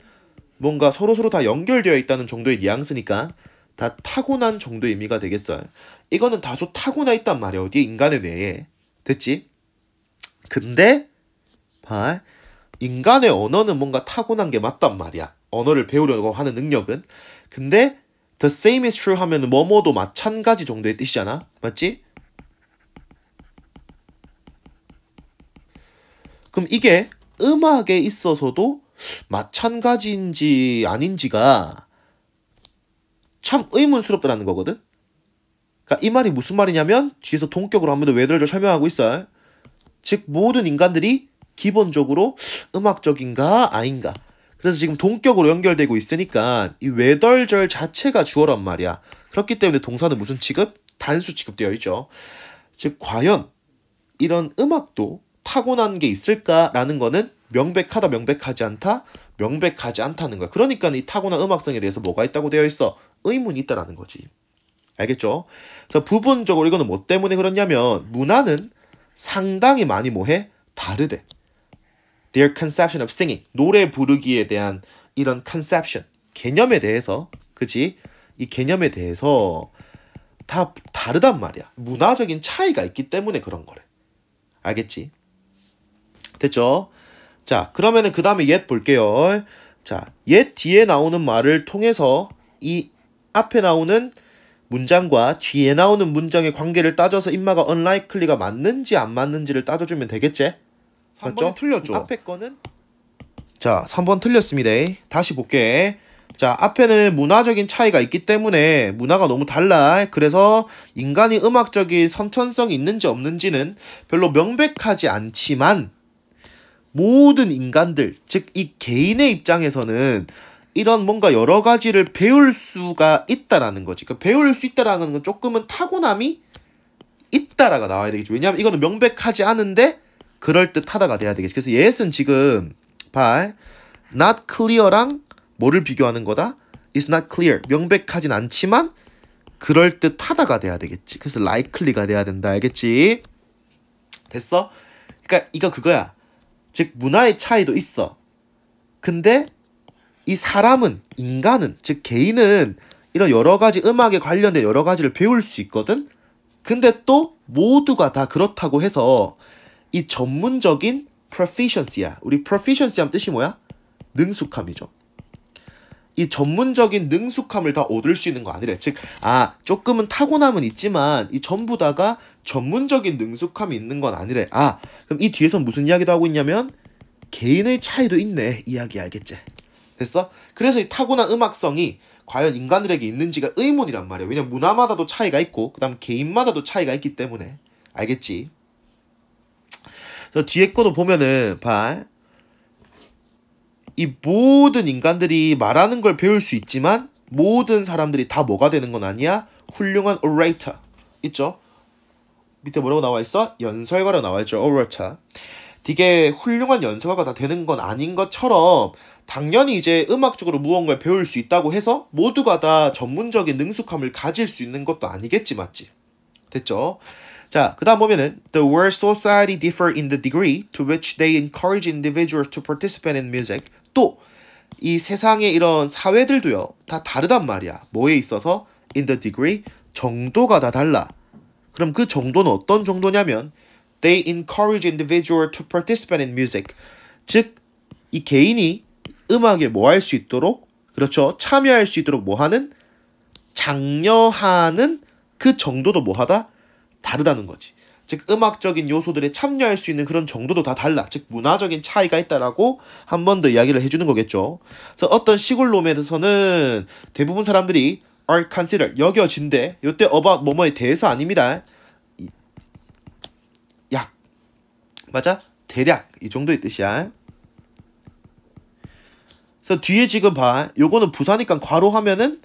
뭔가 서로서로 다 연결되어 있다는 정도의 뉘앙스니까 다 타고난 정도의 의미가 되겠어요. 이거는 다소 타고나 있단 말이야. 어디 인간의 뇌에. 됐지? 근데 봐. 인간의 언어는 뭔가 타고난 게 맞단 말이야. 언어를 배우려고 하는 능력은. 근데 the same is true 하면 뭐뭐도 마찬가지 정도의 뜻이잖아. 맞지? 그럼 이게 음악에 있어서도 마찬가지인지 아닌지가 참 의문스럽다라는 거거든. 그러니까 이 말이 무슨 말이냐면 뒤에서 동격으로 한번더 외들을 설명하고 있어. 요즉 모든 인간들이 기본적으로 음악적인가 아닌가. 그래서 지금 동격으로 연결되고 있으니까 이 외덜절 자체가 주어란 말이야. 그렇기 때문에 동사는 무슨 취급? 단수 취급되어 있죠. 즉 과연 이런 음악도 타고난 게 있을까라는 거는 명백하다 명백하지 않다 명백하지 않다는 거야. 그러니까 이 타고난 음악성에 대해서 뭐가 있다고 되어 있어? 의문이 있다라는 거지. 알겠죠? 그래서 부분적으로 이거는 뭐 때문에 그러냐면 문화는 상당히 많이 뭐해? 다르대. Their conception of singing. 노래 부르기에 대한 이런 conception. 개념에 대해서, 그치? 이 개념에 대해서 다 다르단 말이야. 문화적인 차이가 있기 때문에 그런 거래. 알겠지? 됐죠? 자, 그러면은 그 다음에 yet 볼게요. 자, yet 뒤에 나오는 말을 통해서 이 앞에 나오는 문장과 뒤에 나오는 문장의 관계를 따져서 인마가 unlikely가 맞는지 안 맞는지를 따져주면 되겠지? 맞죠? 틀렸죠. 앞에 거는 자, 3번 틀렸습니다. 다시 볼게. 자, 앞에는 문화적인 차이가 있기 때문에 문화가 너무 달라. 그래서 인간이 음악적인 선천성이 있는지 없는지는 별로 명백하지 않지만 모든 인간들, 즉 이 개인의 입장에서는 이런 뭔가 여러 가지를 배울 수가 있다라는 거지. 그 배울 수 있다라는 건 조금은 타고남이 있다라가 나와야 되겠죠 왜냐하면 이거는 명백하지 않은데 그럴듯하다가 돼야 되겠지. 그래서 예스는 지금 봐. not clear랑 뭐를 비교하는 거다? is not clear. 명백하진 않지만 그럴듯하다가 돼야 되겠지. 그래서 likely가 돼야 된다. 알겠지? 됐어? 그러니까 이거 그거야. 즉 문화의 차이도 있어. 근데 이 사람은 인간은 즉 개인은 이런 여러 가지 음악에 관련된 여러 가지를 배울 수 있거든. 근데 또 모두가 다 그렇다고 해서 이 전문적인 proficiency야. 우리 proficiency 하면 뜻이 뭐야? 능숙함이죠. 이 전문적인 능숙함을 다 얻을 수 있는 거 아니래. 즉, 아, 조금은 타고남은 있지만 이 전부 다가 전문적인 능숙함이 있는 건 아니래. 아, 그럼 이 뒤에서 무슨 이야기도 하고 있냐면 개인의 차이도 있네. 이야기 알겠지? 됐어? 그래서 이 타고난 음악성이 과연 인간들에게 있는지가 의문이란 말이야. 왜냐면 문화마다도 차이가 있고, 그 다음 개인마다도 차이가 있기 때문에. 알겠지? 그래서 뒤에 거도 보면은, 봐. 이 모든 인간들이 말하는 걸 배울 수 있지만 모든 사람들이 다 뭐가 되는 건 아니야? 훌륭한 오레이터 있죠? 밑에 뭐라고 나와 있어? 연설가로 나와 있죠. 오레이터. 되게 훌륭한 연설가가 다 되는 건 아닌 것처럼 당연히 이제 음악적으로 무언가를 배울 수 있다고 해서 모두가 다 전문적인 능숙함을 가질 수 있는 것도 아니겠지 맞지? 됐죠? 자, 그다음 보면은 the word l society differ in the degree to which they encourage individuals to participate in music 또이 세상의 이런 사회들도요 다 다르단 말이야 뭐에 있어서 in the degree 정도가 다 달라 그럼 그 정도는 어떤 정도냐면 they encourage individual to participate in music 즉 이 개인이 음악에 뭐 할 수 있도록 그렇죠 참여할 수 있도록 뭐 하는 장려하는 그 정도도 뭐 하다 다르다는 거지 즉 음악적인 요소들에 참여할 수 있는 그런 정도도 다 달라. 즉 문화적인 차이가 있다라고 한 번 더 이야기를 해주는 거겠죠. 그래서 어떤 시골 롬에서는 대부분 사람들이 are considered 여겨진대. 요때 어박 뭐뭐에 대해서 아닙니다. 약 맞아? 대략 이 정도의 뜻이야. 그래서 뒤에 지금 봐. 요거는 부사니까 괄호 하면은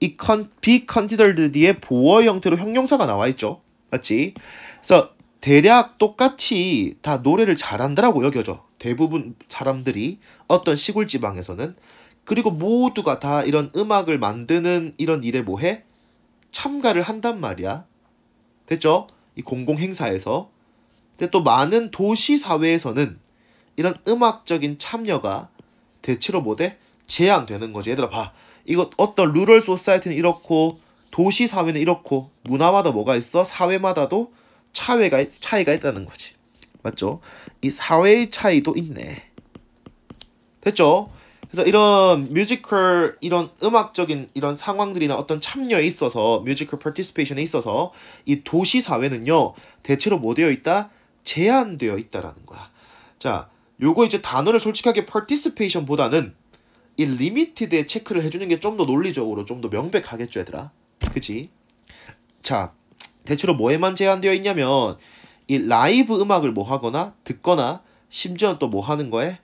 이 con, be considered 뒤에 보어 형태로 형용사가 나와 있죠. 맞지? 그래서 대략 똑같이 다 노래를 잘한다라고 여겨져. 대부분 사람들이 어떤 시골 지방에서는 그리고 모두가 다 이런 음악을 만드는 이런 일에 뭐해? 참가를 한단 말이야. 됐죠? 이 공공 행사에서. 근데 또 많은 도시 사회에서는 이런 음악적인 참여가 대체로 뭐돼? 제한되는 거지. 얘들아 봐. 이거 어떤 루럴 소사이트는 이렇고 도시 사회는 이렇고 문화마다 뭐가 있어? 사회마다도 차이가, 차이가 있다는 거지. 맞죠? 이 사회의 차이도 있네. 됐죠? 그래서 이런 뮤지컬 이런 음악적인 이런 상황들이나 어떤 참여에 있어서 뮤지컬 파티스페이션에 있어서 이 도시 사회는요 대체로 뭐 되어 있다 제한되어 있다라는 거야. 자, 요거 이제 단어를 솔직하게 파티스페이션보다는 이 리미티드에 체크를 해주는 게 좀 더 논리적으로 좀 더 명백하겠죠 얘들아. 그지? 자, 대체로 뭐에만 제한되어 있냐면 이 라이브 음악을 뭐 하거나 듣거나 심지어 또 뭐 하는 거에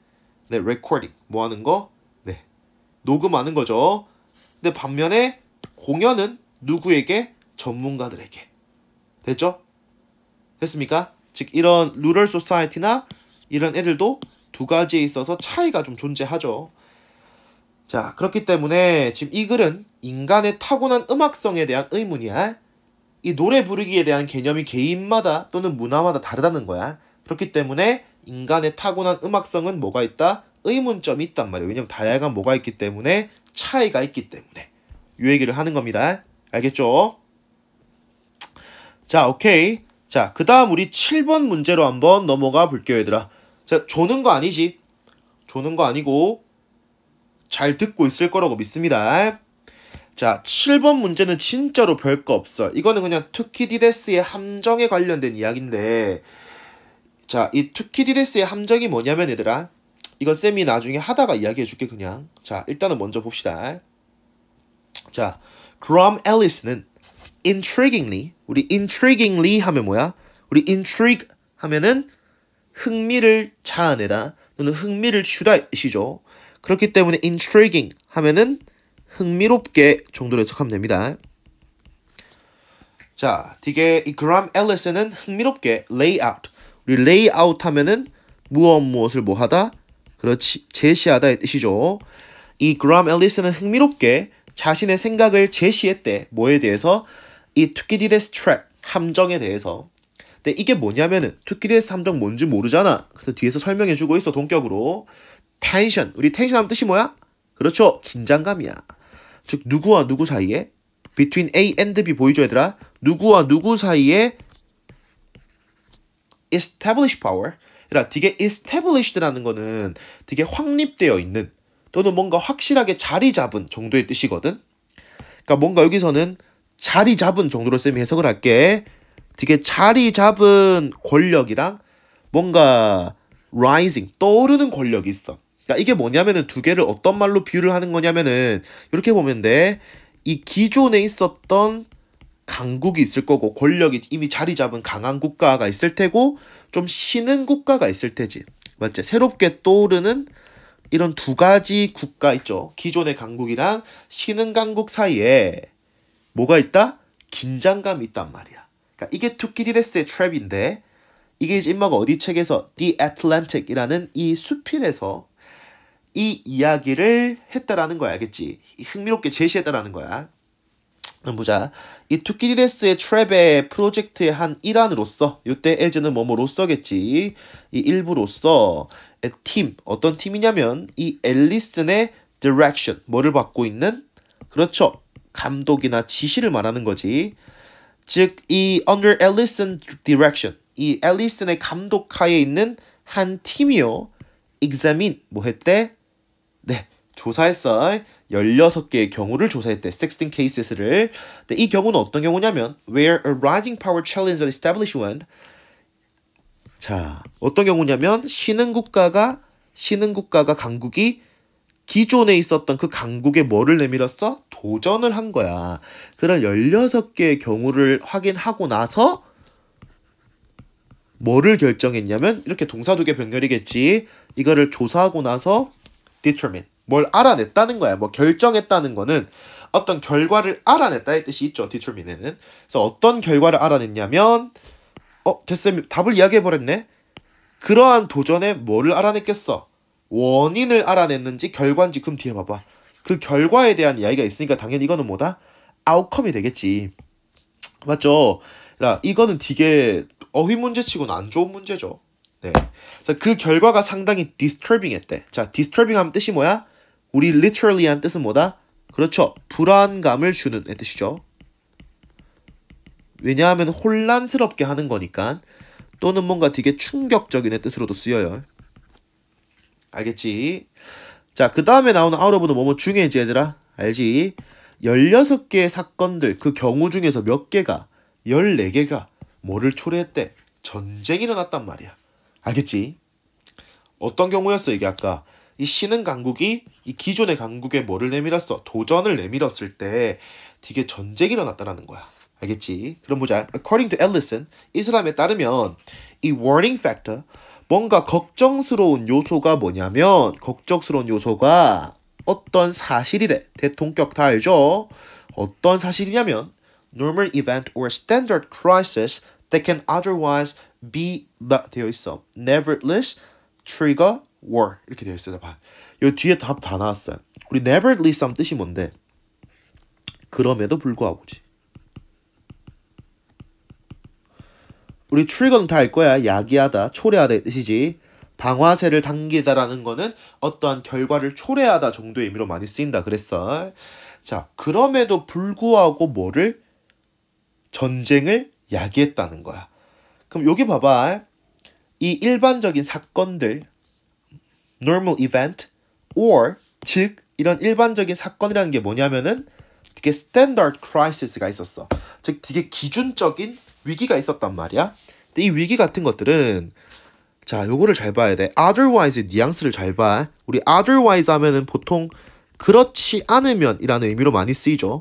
네, 레코딩 뭐 하는 거? 네. 녹음하는 거죠. 근데 반면에 공연은 누구에게? 전문가들에게. 됐죠? 됐습니까? 즉 이런 루럴 소사이티나 이런 애들도 두 가지에 있어서 차이가 좀 존재하죠. 자, 그렇기 때문에 지금 이 글은 인간의 타고난 음악성에 대한 의문이야. 이 노래 부르기에 대한 개념이 개인마다 또는 문화마다 다르다는 거야. 그렇기 때문에 인간의 타고난 음악성은 뭐가 있다? 의문점이 있단 말이에요. 왜냐면 다양한 뭐가 있기 때문에 차이가 있기 때문에 요 얘기를 하는 겁니다. 알겠죠? 자, 오케이. 자, 그 다음 우리 7번 문제로 한번 넘어가 볼게요, 얘들아. 자, 조는 거 아니지? 조는 거 아니고 잘 듣고 있을 거라고 믿습니다. 자, 7번 문제는 진짜로 별거 없어. 이거는 그냥 투키디데스의 함정에 관련된 이야기인데, 자, 이 투키디데스의 함정이 뭐냐면, 얘들아. 이건 쌤이 나중에 하다가 이야기해 줄게, 그냥. 자, 일단은 먼저 봅시다. 자, 그럼 앨리스는 intriguingly, 우리 intriguingly 하면 뭐야? 우리 intrigue 하면은 흥미를 자아내다 또는 흥미를 주다 이시죠. 그렇기 때문에 intriguing 하면은 흥미롭게 정도로 해석하면 됩니다. 자, 되게 이 그람 앨리스는 흥미롭게 레이아웃. 우리 레이아웃 하면은 무엇 무엇을 뭐 하다? 그렇지, 제시하다의 뜻이죠. 이 그람 앨리스는 흥미롭게 자신의 생각을 제시했대. 뭐에 대해서? 이 투키디데스 트랙, 함정에 대해서. 근데 이게 뭐냐면은 투키디데스 함정 뭔지 모르잖아. 그래서 뒤에서 설명해주고 있어, 동격으로. 텐션, 우리 텐션 하면 뜻이 뭐야? 그렇죠, 긴장감이야. 즉 누구와 누구 사이에 between A and B 보이죠 얘들아? 누구와 누구 사이에 establish power 그러니 되게 established라는 거는 되게 확립되어 있는 또는 뭔가 확실하게 자리 잡은 정도의 뜻이거든. 그러니까 뭔가 여기서는 자리 잡은 정도로 쌤이 해석을 할게. 되게 자리 잡은 권력이랑 뭔가 rising 떠오르는 권력이 있어. 그러니까 이게 뭐냐면은 두 개를 어떤 말로 비유를 하는 거냐면은 이렇게 보면 돼. 이 기존에 있었던 강국이 있을 거고 권력이 이미 자리 잡은 강한 국가가 있을 테고 좀 쉬는 국가가 있을 테지. 맞지? 새롭게 떠오르는 이런 두 가지 국가 있죠. 기존의 강국이랑 신흥 강국 사이에 뭐가 있다? 긴장감이 있단 말이야. 그러니까 이게 투키디데스의 트랩인데 이게 이제 인마가 어디 책에서 The Atlantic이라는 이 수필에서 이 이야기를 했다라는 거야. 알겠지? 흥미롭게 제시했다라는 거야. 보자. 이 투키디데스의 트랩의 프로젝트의 한 일환으로서 이때 에즈는 뭐뭐로서겠지. 이 일부로서 팀 어떤 팀이냐면 이 앨리슨의 direction 뭐를 받고 있는 그렇죠. 감독이나 지시를 말하는 거지. 즉이 under Ellison direction 이 앨리슨의 감독하에 있는 한 팀이요. examine 뭐 했대? 네, 조사했어. 요 16개의 경우를 조사했대. 16 cases를. 네, 이 경우는 어떤 경우냐면 where a rising power challenges established one. 자, 어떤 경우냐면 신흥 국가가 신흥 국가가 강국이 기존에 있었던 그 강국에 뭐를 내밀었어? 도전을 한 거야. 그런 16개의 경우를 확인하고 나서 뭐를 결정했냐면 이렇게 동사 두 개변렬이겠지 이거를 조사하고 나서 determine. 뭘 알아냈다는 거야. 뭐 결정했다는 거는 어떤 결과를 알아냈다의 뜻이 있죠. determine는. 그래서 어떤 결과를 알아냈냐면 어, 됐쌤 답을 이야기해 버렸네. 그러한 도전에 뭐를 알아냈겠어? 원인을 알아냈는지 결과인지 그럼 뒤에 봐봐. 그 결과에 대한 이야기가 있으니까 당연히 이거는 뭐다? 아웃컴이 되겠지. 맞죠? 라 이거는 되게 어휘 문제치고는 안 좋은 문제죠. 네. 그 결과가 상당히 disturbing했대. 자, disturbing 하면 뜻이 뭐야? 우리 literally 한 뜻은 뭐다? 그렇죠. 불안감을 주는 뜻이죠. 왜냐하면 혼란스럽게 하는 거니까 또는 뭔가 되게 충격적인 뜻으로도 쓰여요. 알겠지? 자, 그 다음에 나오는 아우러브는 뭐뭐 중요해지 얘들아? 알지? 16개의 사건들, 그 경우 중에서 몇 개가, 14개가 뭐를 초래했대? 전쟁이 일어났단 말이야. 알겠지? 어떤 경우였어 이게 아까 이 신흥 강국이 이 기존의 강국에 뭐를 내밀었어? 도전을 내밀었을 때 되게 전쟁이 일어났다라는 거야. 알겠지? 그럼 보자. According to Ellison, 이슬람에 따르면 이 warning factor 뭔가 걱정스러운 요소가 뭐냐면 걱정스러운 요소가 어떤 사실이래. 대통격 다 알죠? 어떤 사실이냐면 normal event or standard crisis that can otherwise be가 되어 있어. nevertheless, trigger, war 이렇게 되어 있어요. 봐. 요 뒤에 답 다 나왔어요. 우리 nevertheless 하면 뜻이 뭔데? 그럼에도 불구하고지. 우리 트리거는 다 알 거야. 야기하다, 초래하다 뜻이지. 방화쇠를 당기다라는 거는 어떠한 결과를 초래하다 정도의 의미로 많이 쓰인다 그랬어. 자, 그럼에도 불구하고 뭐를? 전쟁을 야기했다는 거야. 그럼 여기 봐봐. 이 일반적인 사건들, normal event, or, 즉, 이런 일반적인 사건이라는 게 뭐냐면은 이게 standard crisis가 있었어. 즉, 되게 기준적인 위기가 있었단 말이야. 근데 이 위기 같은 것들은 자, 요거를 잘 봐야 돼. otherwise 뉘앙스를 잘 봐. 우리 otherwise 하면은 보통 그렇지 않으면이라는 의미로 많이 쓰이죠.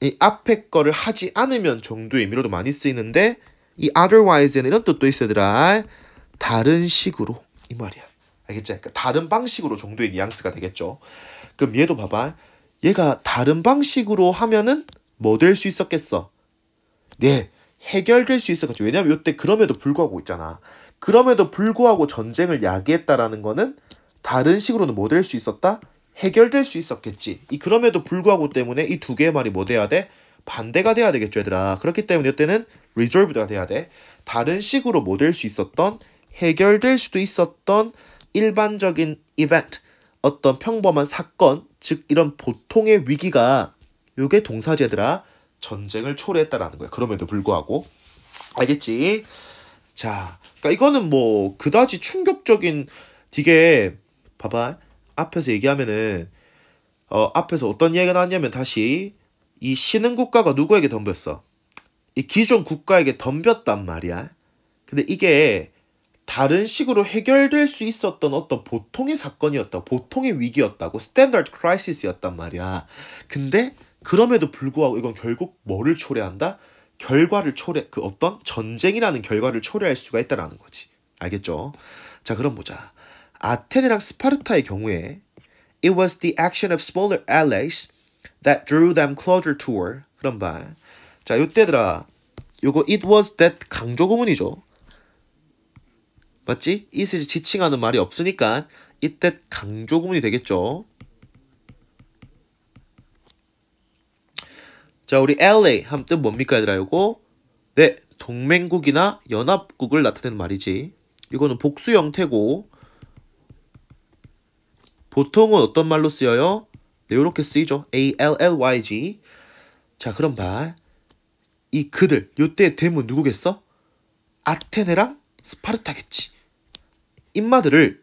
이 앞에 거를 하지 않으면 정도의 의미로도 많이 쓰이는데 이 otherwise에는 이런 뜻도 있어더라. 다른 식으로 이 말이야. 알겠지? 그러니까 다른 방식으로 정도의 뉘앙스가 되겠죠. 그럼 얘도 봐봐. 얘가 다른 방식으로 하면은 뭐 될 수 있었겠어? 네, 해결될 수 있었겠죠. 왜냐면 하 이때 그럼에도 불구하고 있잖아. 그럼에도 불구하고 전쟁을 야기했다라는 거는 다른 식으로는 뭐 될 수 있었다? 해결될 수 있었겠지. 이 그럼에도 불구하고 때문에 이 두 개의 말이 뭐 돼야 돼? 반대가 돼야 되겠죠, 얘들아. 그렇기 때문에 이때는 resolved가 돼야 돼. 다른 식으로 못될수 뭐 있었던 해결될 수도 있었던 일반적인 event 어떤 평범한 사건 즉 이런 보통의 위기가 요게 동사제더라 전쟁을 초래했다라는 거야. 그럼에도 불구하고 알겠지? 자, 그러니까 이거는 뭐 그다지 충격적인 되게 봐봐 앞에서 얘기하면은 어 앞에서 어떤 이야기가 나왔냐면 다시 이 신흥 국가가 누구에게 덤볐어? 기존 국가에게 덤볐단 말이야. 근데 이게 다른 식으로 해결될 수 있었던 어떤 보통의 사건이었다. 보통의 위기였다고. 스탠다드 크라이시스였단 말이야. 근데 그럼에도 불구하고 이건 결국 뭐를 초래한다? 결과를 초래 그 어떤 전쟁이라는 결과를 초래할 수가 있다라는 거지. 알겠죠? 자, 그럼 보자. 아테네랑 스파르타의 경우에 it was the action of smaller allies that drew them closer t o w a r 그런 말 자, 요때들아. 요거 it was that 강조 구문이죠. 맞지? it을 지칭하는 말이 없으니까 it that 강조 구문이 되겠죠. 자, 우리 LA 함뜻 뭡니까 얘들아 요거? 네, 동맹국이나 연합국을 나타내는 말이지. 이거는 복수 형태고 보통은 어떤 말로 쓰여요? 네, 요렇게 쓰이죠. A L L Y G. 자, 그럼 봐. 이 그들, 요때 대문 누구겠어? 아테네랑 스파르타겠지. 인마들을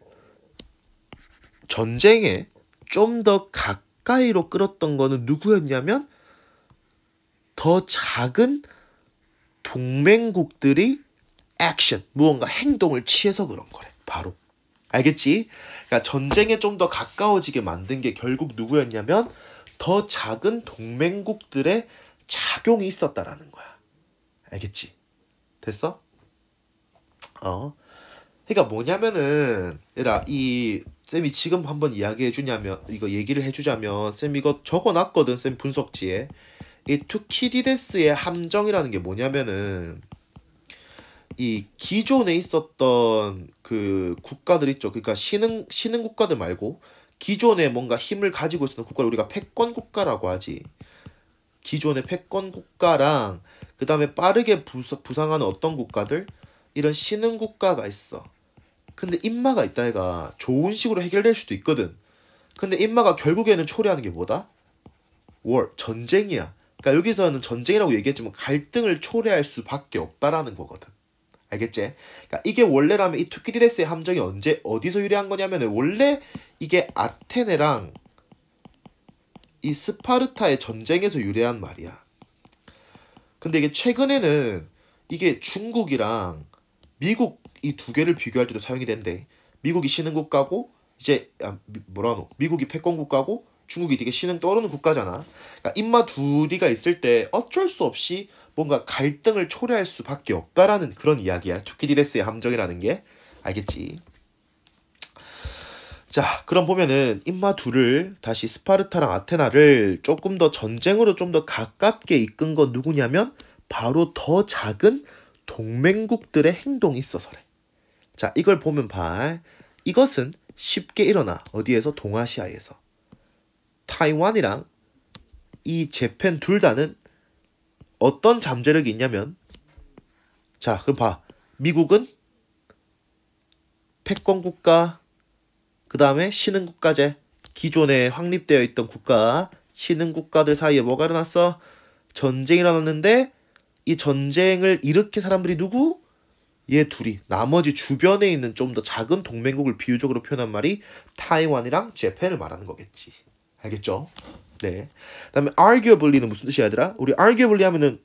전쟁에 좀 더 가까이로 끌었던 거는 누구였냐면 더 작은 동맹국들이 액션, 무언가 행동을 취해서 그런 거래. 바로. 알겠지? 그러니까 전쟁에 좀 더 가까워지게 만든 게 결국 누구였냐면 더 작은 동맹국들의 작용이 있었다라는 거야. 알겠지? 됐어? 어. 그러니까 뭐냐면은 얘들아 이 쌤이 지금 한번 이야기해 주냐면 이거 얘기를 해 주자면 쌤 이거 적어 놨거든 쌤 분석지에 이 투키디데스의 함정이라는 게 뭐냐면은 이 기존에 있었던 그 국가들 있죠. 그러니까 신흥 신흥 국가들 말고 기존에 뭔가 힘을 가지고 있었던 국가를 우리가 패권 국가라고 하지. 기존의 패권 국가랑 그 다음에 빠르게 부상하는 어떤 국가들 이런 신흥 국가가 있어. 근데 인마가 있다 해가 좋은 식으로 해결될 수도 있거든. 근데 인마가 결국에는 초래하는 게 뭐다? 월 전쟁이야. 그러니까 여기서는 전쟁이라고 얘기했지만 갈등을 초래할 수밖에 없다라는 거거든. 알겠지? 그러니까 이게 원래라면 이 투키디데스의 함정이 언제 어디서 유래한 거냐면 원래 이게 아테네랑 이 스파르타의 전쟁에서 유래한 말이야. 근데 이게 최근에는 이게 중국이랑 미국 이 두 개를 비교할 때도 사용이 된대. 미국이 신흥 국가고 이제 아, 뭐라노? 미국이 패권 국가고 중국이 되게 신흥 떠오르는 국가잖아. 그러니까 인마 둘이가 있을 때 어쩔 수 없이 뭔가 갈등을 초래할 수밖에 없다라는 그런 이야기야. 투키디데스의 함정이라는 게 알겠지? 자, 그럼 보면은 임마 둘을 다시 스파르타랑 아테나를 조금 더 전쟁으로 좀 더 가깝게 이끈 건 누구냐면 바로 더 작은 동맹국들의 행동이 있어서래. 자, 이걸 보면 봐. 이것은 쉽게 일어나 어디에서 동아시아에서 타이완이랑 이 재팬 둘 다는 어떤 잠재력이 있냐면 자, 그럼 봐. 미국은 패권 국가 그 다음에 신흥국가제 기존에 확립되어 있던 국가 신흥국가들 사이에 뭐가 일어났어? 전쟁이 일어났는데 이 전쟁을 일으킨 사람들이 누구? 얘 둘이 나머지 주변에 있는 좀 더 작은 동맹국을 비유적으로 표현한 말이 타이완이랑 재팬을 말하는 거겠지. 알겠죠? 네. 그다음에 arguably는 무슨 뜻이야, 얘들아? 우리 arguably 하면은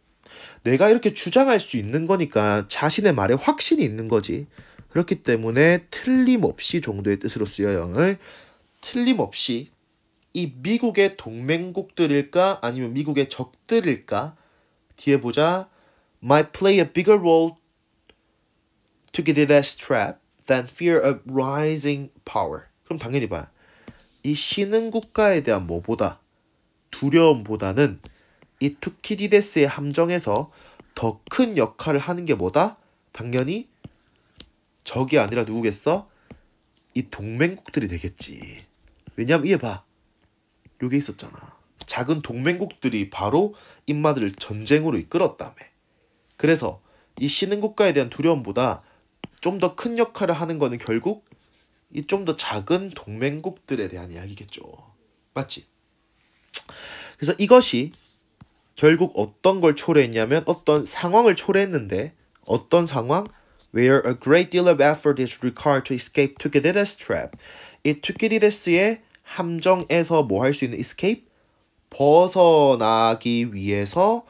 내가 이렇게 주장할 수 있는 거니까 자신의 말에 확신이 있는 거지. 그렇기 때문에 틀림없이 정도의 뜻으로 쓰여요. 틀림없이 이 미국의 동맹국들일까 아니면 미국의 적들일까 뒤에 보자 might play a bigger role to get it as trap than fear of rising power. 그럼 당연히 봐. 이 신흥 국가에 대한 뭐보다 두려움보다는 이 투키디데스의 함정에서 더 큰 역할을 하는 게 뭐다? 당연히 적이 아니라 누구겠어? 이 동맹국들이 되겠지. 왜냐면 이해 봐. 요게 있었잖아. 작은 동맹국들이 바로 인마들을 전쟁으로 이끌었다며. 그래서 이 신흥 국가에 대한 두려움보다 좀 더 큰 역할을 하는 거는 결국 이 좀 더 작은 동맹국들에 대한 이야기겠죠. 맞지? 그래서 이것이 결국 어떤 걸 초래했냐면 어떤 상황을 초래했는데 어떤 상황? where a great deal of effort is required to escape t u c y d i d e s trap. 이 투키디데스의 함정에서 뭐 할 수 있는 escape? 벗어나기 위해서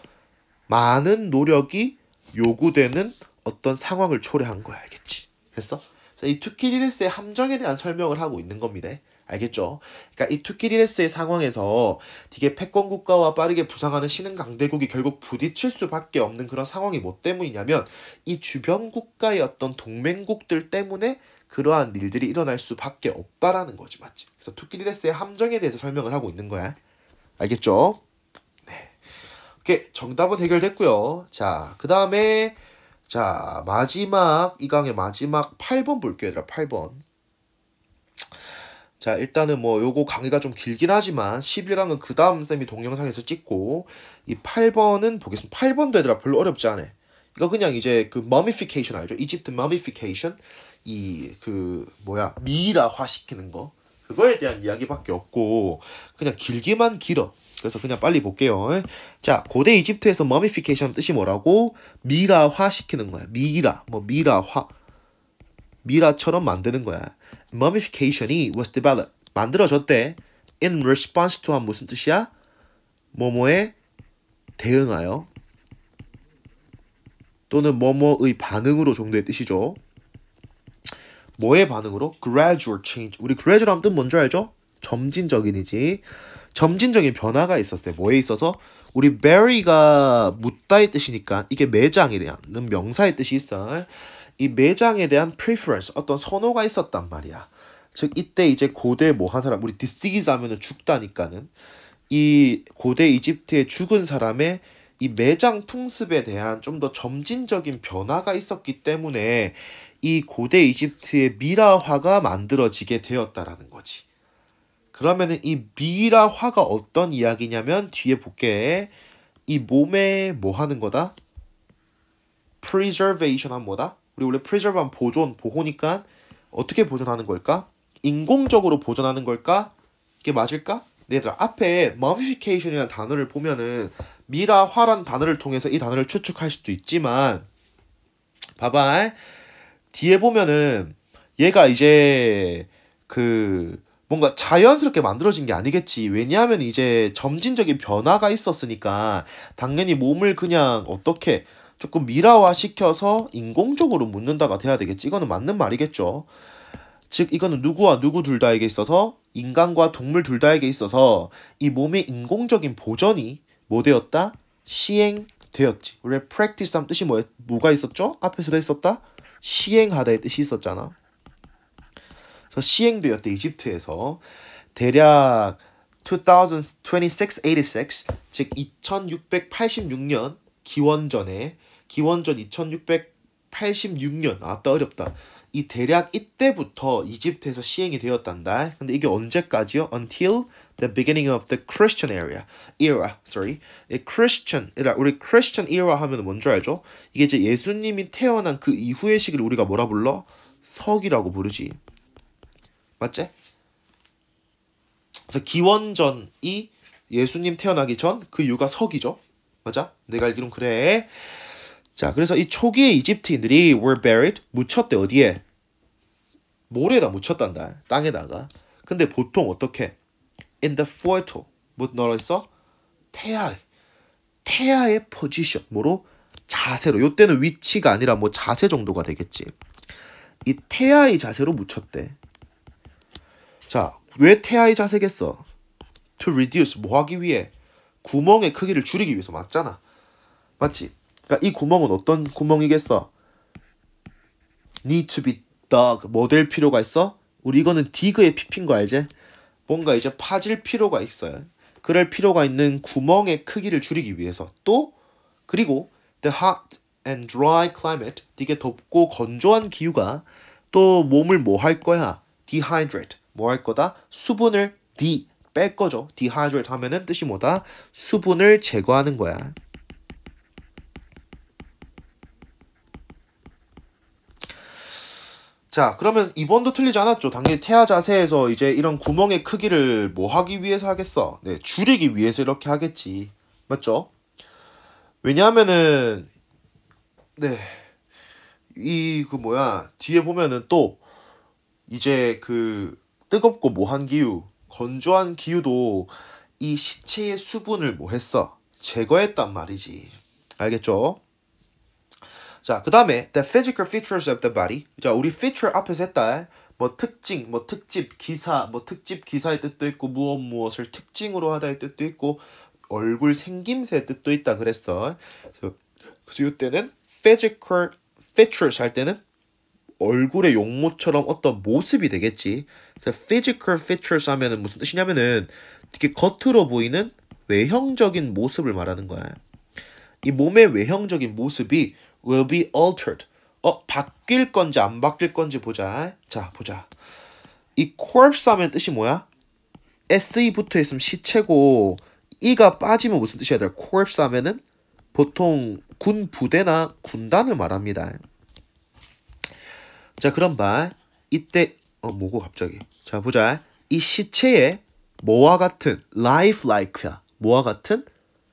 많은 노력이 요구되는 어떤 상황을 초래한 거야, 알겠지? 됐어? 이 투키디데스의 함정에 대한 설명을 하고 있는 겁니다. 알겠죠? 그러니까 이 투키리레스의 상황에서 되게 패권 국가와 빠르게 부상하는 신흥 강대국이 결국 부딪힐 수밖에 없는 그런 상황이 뭐 때문이냐면 이 주변 국가의 어떤 동맹국들 때문에 그러한 일들이 일어날 수밖에 없다라는 거지 맞지? 그래서 투키리레스의 함정에 대해서 설명을 하고 있는 거야. 알겠죠? 네. 오케이 정답은 해결됐고요. 자, 그 다음에 자 마지막 이 강의 마지막 8번 볼게요, 얘들아. 8번. 자 일단은 뭐 요거 강의가 좀 길긴 하지만 11강은 그 다음 쌤이 동영상에서 찍고 이 8번은 보겠습니다. 8번도 얘들아 별로 어렵지 않아. 이거 그냥 이제 그 머미피케이션 알죠? 이집트 머미피케이션 이 그 뭐야 미라화 시키는 거 그거에 대한 이야기밖에 없고 그냥 길기만 길어. 그래서 그냥 빨리 볼게요. 자, 고대 이집트에서 머미피케이션 뜻이 뭐라고? 미라화 시키는 거야. 미라. 뭐 미라화. 미라처럼 만드는 거야. mummification이 was developed 만들어졌대. in response to 한 무슨 뜻이야? 뭐뭐에 대응하여 또는 뭐뭐의 반응으로 정도의 뜻이죠. 뭐의 반응으로? gradual change. 우리 gradual 하면 뜻 뭔지 알죠? 점진적인이지. 점진적인 변화가 있었어요. 뭐에 있어서? 우리 bury가 묻다의 뜻이니까 이게 매장이라는 명사의 뜻이 있어. 이 매장에 대한 preference 어떤 선호가 있었단 말이야. 즉 이때 이제 고대 뭐 한 사람 우리 디스기스 하면은 죽다니까는 이 고대 이집트의 죽은 사람의 이 매장 풍습에 대한 좀 더 점진적인 변화가 있었기 때문에 이 고대 이집트의 미라화가 만들어지게 되었다라는 거지. 그러면은 이 미라화가 어떤 이야기냐면 뒤에 볼게. 이 몸에 뭐 하는 거다? preservation 한 뭐다? 우리 원래 p r e s e r v 한 보존, 보호니까 어떻게 보존하는 걸까? 인공적으로 보존하는 걸까? 이게 맞을까? 네, 얘들아 앞에 modification이라는 단어를 보면은 미라화란 단어를 통해서 이 단어를 추측할 수도 있지만 봐봐 뒤에 보면은 얘가 이제 그 뭔가 자연스럽게 만들어진 게 아니겠지. 왜냐하면 이제 점진적인 변화가 있었으니까 당연히 몸을 그냥 어떻게 조금 미라화 시켜서 인공적으로 묻는다가 돼야 되겠지. 이거는 맞는 말이겠죠. 즉, 이거는 누구와 누구 둘 다에게 있어서 인간과 동물 둘 다에게 있어서 이 몸의 인공적인 보전이 뭐 되었다? 시행되었지. 원래 practice 한 뜻이 뭐, 뭐가 있었죠? 앞에서도 했었다? 시행하다의 뜻이 있었잖아. 그래서 시행되었대, 이집트에서. 대략 2026-86, 즉 2686년 기원전에 기원전 2686년 아, 아따 어렵다. 이 대략 이때부터 이집트에서 시행이 되었단다. 근데 이게 언제까지요? Until the beginning of the Christian era. era, sorry. Christian era. 그러니까 우리 Christian era 하면 뭔지 알죠? 이게 이제 예수님이 태어난 그 이후의 시기를 우리가 뭐라 불러? 석이라고 부르지. 맞지? 그래서 기원전이 예수님 태어나기 전 그이 유가 석이죠. 맞아? 내가 알기론 그래. 자, 그래서 이 초기의 이집트인들이 were buried 묻혔대 어디에? 모래에다 묻혔단다. 땅에다가. 근데 보통 어떻게? in the fuerto 뭐 넣어 있어? 태아 태아의 포지션 으로 자세로 요때는 위치가 아니라 뭐 자세 정도가 되겠지. 이 태아의 자세로 묻혔대. 자, 왜 태아의 자세겠어? to reduce 뭐 하기 위해 구멍의 크기를 줄이기 위해서 맞잖아. 맞지? 그러니까 이 구멍은 어떤 구멍이겠어? need to be dug. 뭐될 필요가 있어? 우리 이거는 dig의 pp인 거 알지? 뭔가 이제 파질 필요가 있어요. 그럴 필요가 있는 구멍의 크기를 줄이기 위해서 또 그리고 the hot and dry climate 되게 덥고 건조한 기후가 또 몸을 뭐 할 거야? dehydrate 뭐 할 거다? 수분을 d 뺄 거죠. dehydrate 하면은 뜻이 뭐다? 수분을 제거하는 거야. 자, 그러면 이번도 틀리지 않았죠. 당연히 태아 자세에서 이제 이런 구멍의 크기를 뭐 하기 위해서 하겠어? 네, 줄이기 위해서 이렇게 하겠지. 맞죠? 왜냐하면은, 네, 이, 그 뭐야, 뒤에 보면은 또, 이제 그 뜨겁고 모한 기후, 건조한 기후도 이 시체의 수분을 뭐 했어? 제거했단 말이지. 알겠죠? 자, 그 다음에 the physical features of the body. 자, 우리 feature 앞에서 했다. 뭐 특징, 뭐 특집, 기사, 뭐 특집 기사의 뜻도 있고 무엇 무엇을 특징으로 하다의 뜻도 있고 얼굴 생김새의 뜻도 있다 그랬어. 그래서, 그래서 이때는 physical features 할 때는 얼굴의 용모처럼 어떤 모습이 되겠지. 그래서 physical features 하면은 무슨 뜻이냐면은 이렇게 겉으로 보이는 외형적인 모습을 말하는 거야. 이 몸의 외형적인 모습이 will be altered. 어, 바뀔 건지 안 바뀔 건지 보자. 자, 보자. 이 corpse 하면 뜻이 뭐야? se 부터했으면 시체고 e 가 빠지면 무슨 뜻이야? 될 corpse 하면은 보통 군 부대나 군단을 말합니다. 자, 그런 말 이때 어 뭐고 갑자기. 자, 보자. 이 시체에 뭐와 같은 life like야. 뭐와 같은?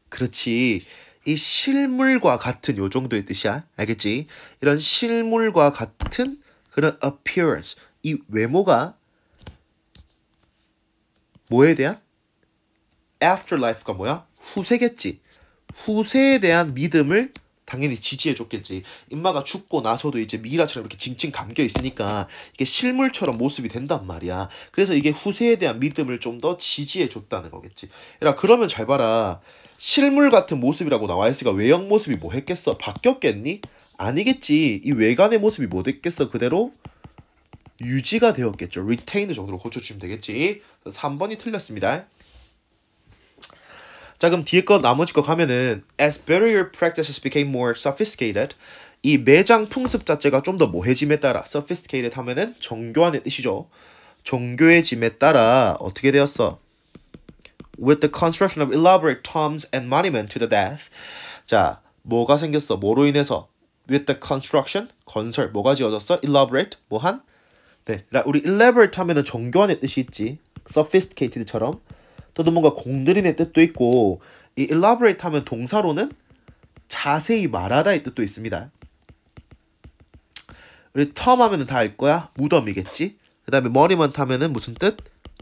그렇지. 이 실물과 같은 요 정도의 뜻이야. 알겠지? 이런 실물과 같은 그런 appearance, 이 외모가 뭐에 대한? afterlife가 뭐야? 후세겠지. 후세에 대한 믿음을 당연히 지지해줬겠지. 인마가 죽고 나서도 이제 미라처럼 이렇게 징징 감겨 있으니까 이게 실물처럼 모습이 된단 말이야. 그래서 이게 후세에 대한 믿음을 좀 더 지지해줬다는 거겠지. 야, 그러면 잘 봐라. 실물 같은 모습이라고 나와 있으니까 외형 모습이 뭐 했겠어? 바뀌었겠니? 아니겠지. 이 외관의 모습이 뭐 됐겠어? 그대로 유지가 되었겠죠. retained 정도로 고쳐주시면 되겠지. 3번이 틀렸습니다. 자 그럼 뒤에 거 나머지 거 가면은 as barrier practices became more sophisticated 이 매장 풍습 자체가 좀 더 모해짐에 따라 sophisticated 하면은 정교한의 뜻이죠. 정교해짐에 따라 어떻게 되었어? with the construction of elaborate tombs and monument s to the death. 자, 뭐가 생겼어? 뭐로 인해서? with the construction 건설 뭐가 지어졌어? elaborate 뭐한? 네, 우리 elaborate 하면은 정교한의 뜻이 있지. sophisticated처럼 또는 뭔가 공들인의 뜻도 있고 이 elaborate 하면 동사로는 자세히 말하다의 뜻도 있습니다. 우리 t o 텀 하면은 다 알 거야. 무덤이겠지. 그 다음에 머리먼트 하면은 무슨 뜻?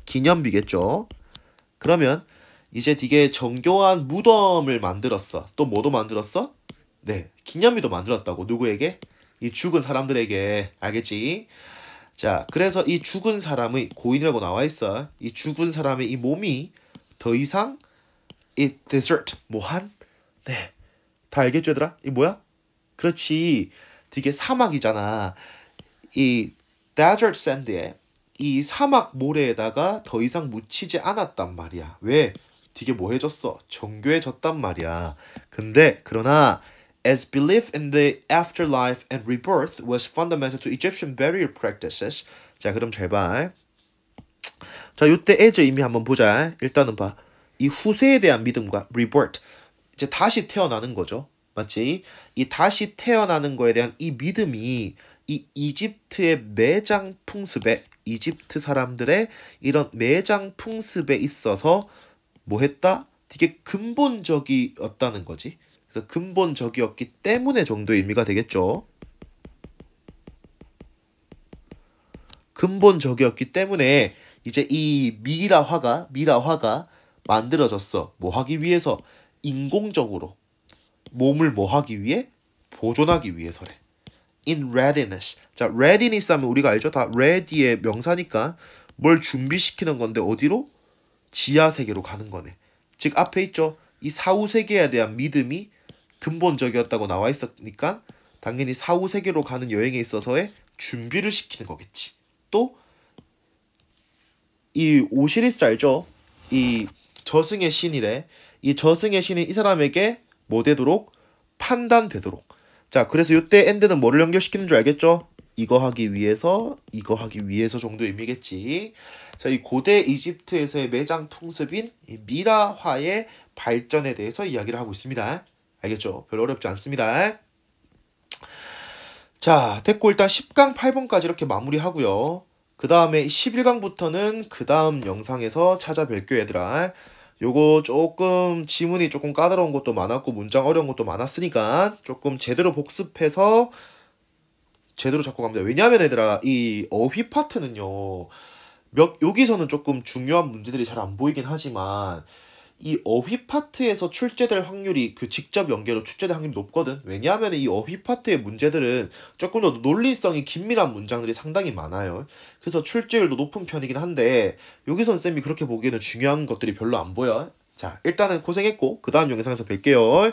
기념비겠죠. 그러면 이제 네게 정교한 무덤을 만들었어. 또 뭐도 만들었어? 네, 기념비도 만들었다고. 누구에게? 이 죽은 사람들에게. 알겠지? 자, 그래서 이 죽은 사람의 고인이라고 나와 있어. 이 죽은 사람의 이 몸이 더 이상 이 desert 뭐한? 네, 다 알겠죠, 얘들아? 이 뭐야? 그렇지. 되게 사막이잖아. 이 desert sand에 이 사막 모래에다가 더 이상 묻히지 않았단 말이야. 왜? 되게 뭐해졌어? 정교해졌단 말이야. 근데 그러나 As belief in the afterlife and rebirth was fundamental to Egyptian burial practices. 자, 그럼 제발. 자, 요때 에즈 이미 한번 보자. 일단은 봐. 이 후세에 대한 믿음과 rebirth. 이제 다시 태어나는 거죠. 맞지? 이 다시 태어나는 거에 대한 이 믿음이 이 이집트의 매장 풍습에 이집트 사람들의 이런 매장 풍습에 있어서 뭐 했다? 되게 근본적이었다는 거지. 그래서 근본적이었기 때문에 정도의 의미가 되겠죠. 근본적이었기 때문에 이제 이 미라화가 미라화가 만들어졌어. 뭐 하기 위해서 인공적으로 몸을 뭐 하기 위해 보존하기 위해서래. in readiness. 자, readiness 하면 우리가 알죠? 다 ready의 명사니까 뭘 준비시키는 건데 어디로? 지하 세계로 가는 거네. 즉 앞에 있죠. 이 사후 세계에 대한 믿음이 근본적이었다고 나와 있었으니까 당연히 사후 세계로 가는 여행에 있어서의 준비를 시키는 거겠지. 또 이 오시리스 알죠? 이 저승의 신이래. 이 저승의 신이 이 사람에게 뭐 되도록 판단되도록 자, 그래서 이때 엔드는 뭐를 연결시키는 줄 알겠죠? 이거 하기 위해서, 이거 하기 위해서 정도 의미겠지. 자, 이 고대 이집트에서의 매장 풍습인 미라화의 발전에 대해서 이야기를 하고 있습니다. 알겠죠? 별로 어렵지 않습니다. 자, 됐고 일단 10강 8번까지 이렇게 마무리하고요. 그 다음에 11강부터는 그 다음 영상에서 찾아뵐게요, 얘들아. 요거 조금 지문이 조금 까다로운 것도 많았고 문장 어려운 것도 많았으니까 조금 제대로 복습해서 제대로 잡고 갑니다. 왜냐하면 얘들아 이 어휘 파트는요. 몇 여기서는 조금 중요한 문제들이 잘 안 보이긴 하지만 이 어휘 파트에서 출제될 확률이 그 직접 연계로 출제될 확률이 높거든. 왜냐하면 이 어휘 파트의 문제들은 조금 더 논리성이 긴밀한 문장들이 상당히 많아요. 그래서 출제율도 높은 편이긴 한데 여기선 쌤이 그렇게 보기에는 중요한 것들이 별로 안 보여. 자, 일단은 고생했고 그 다음 영상에서 뵐게요.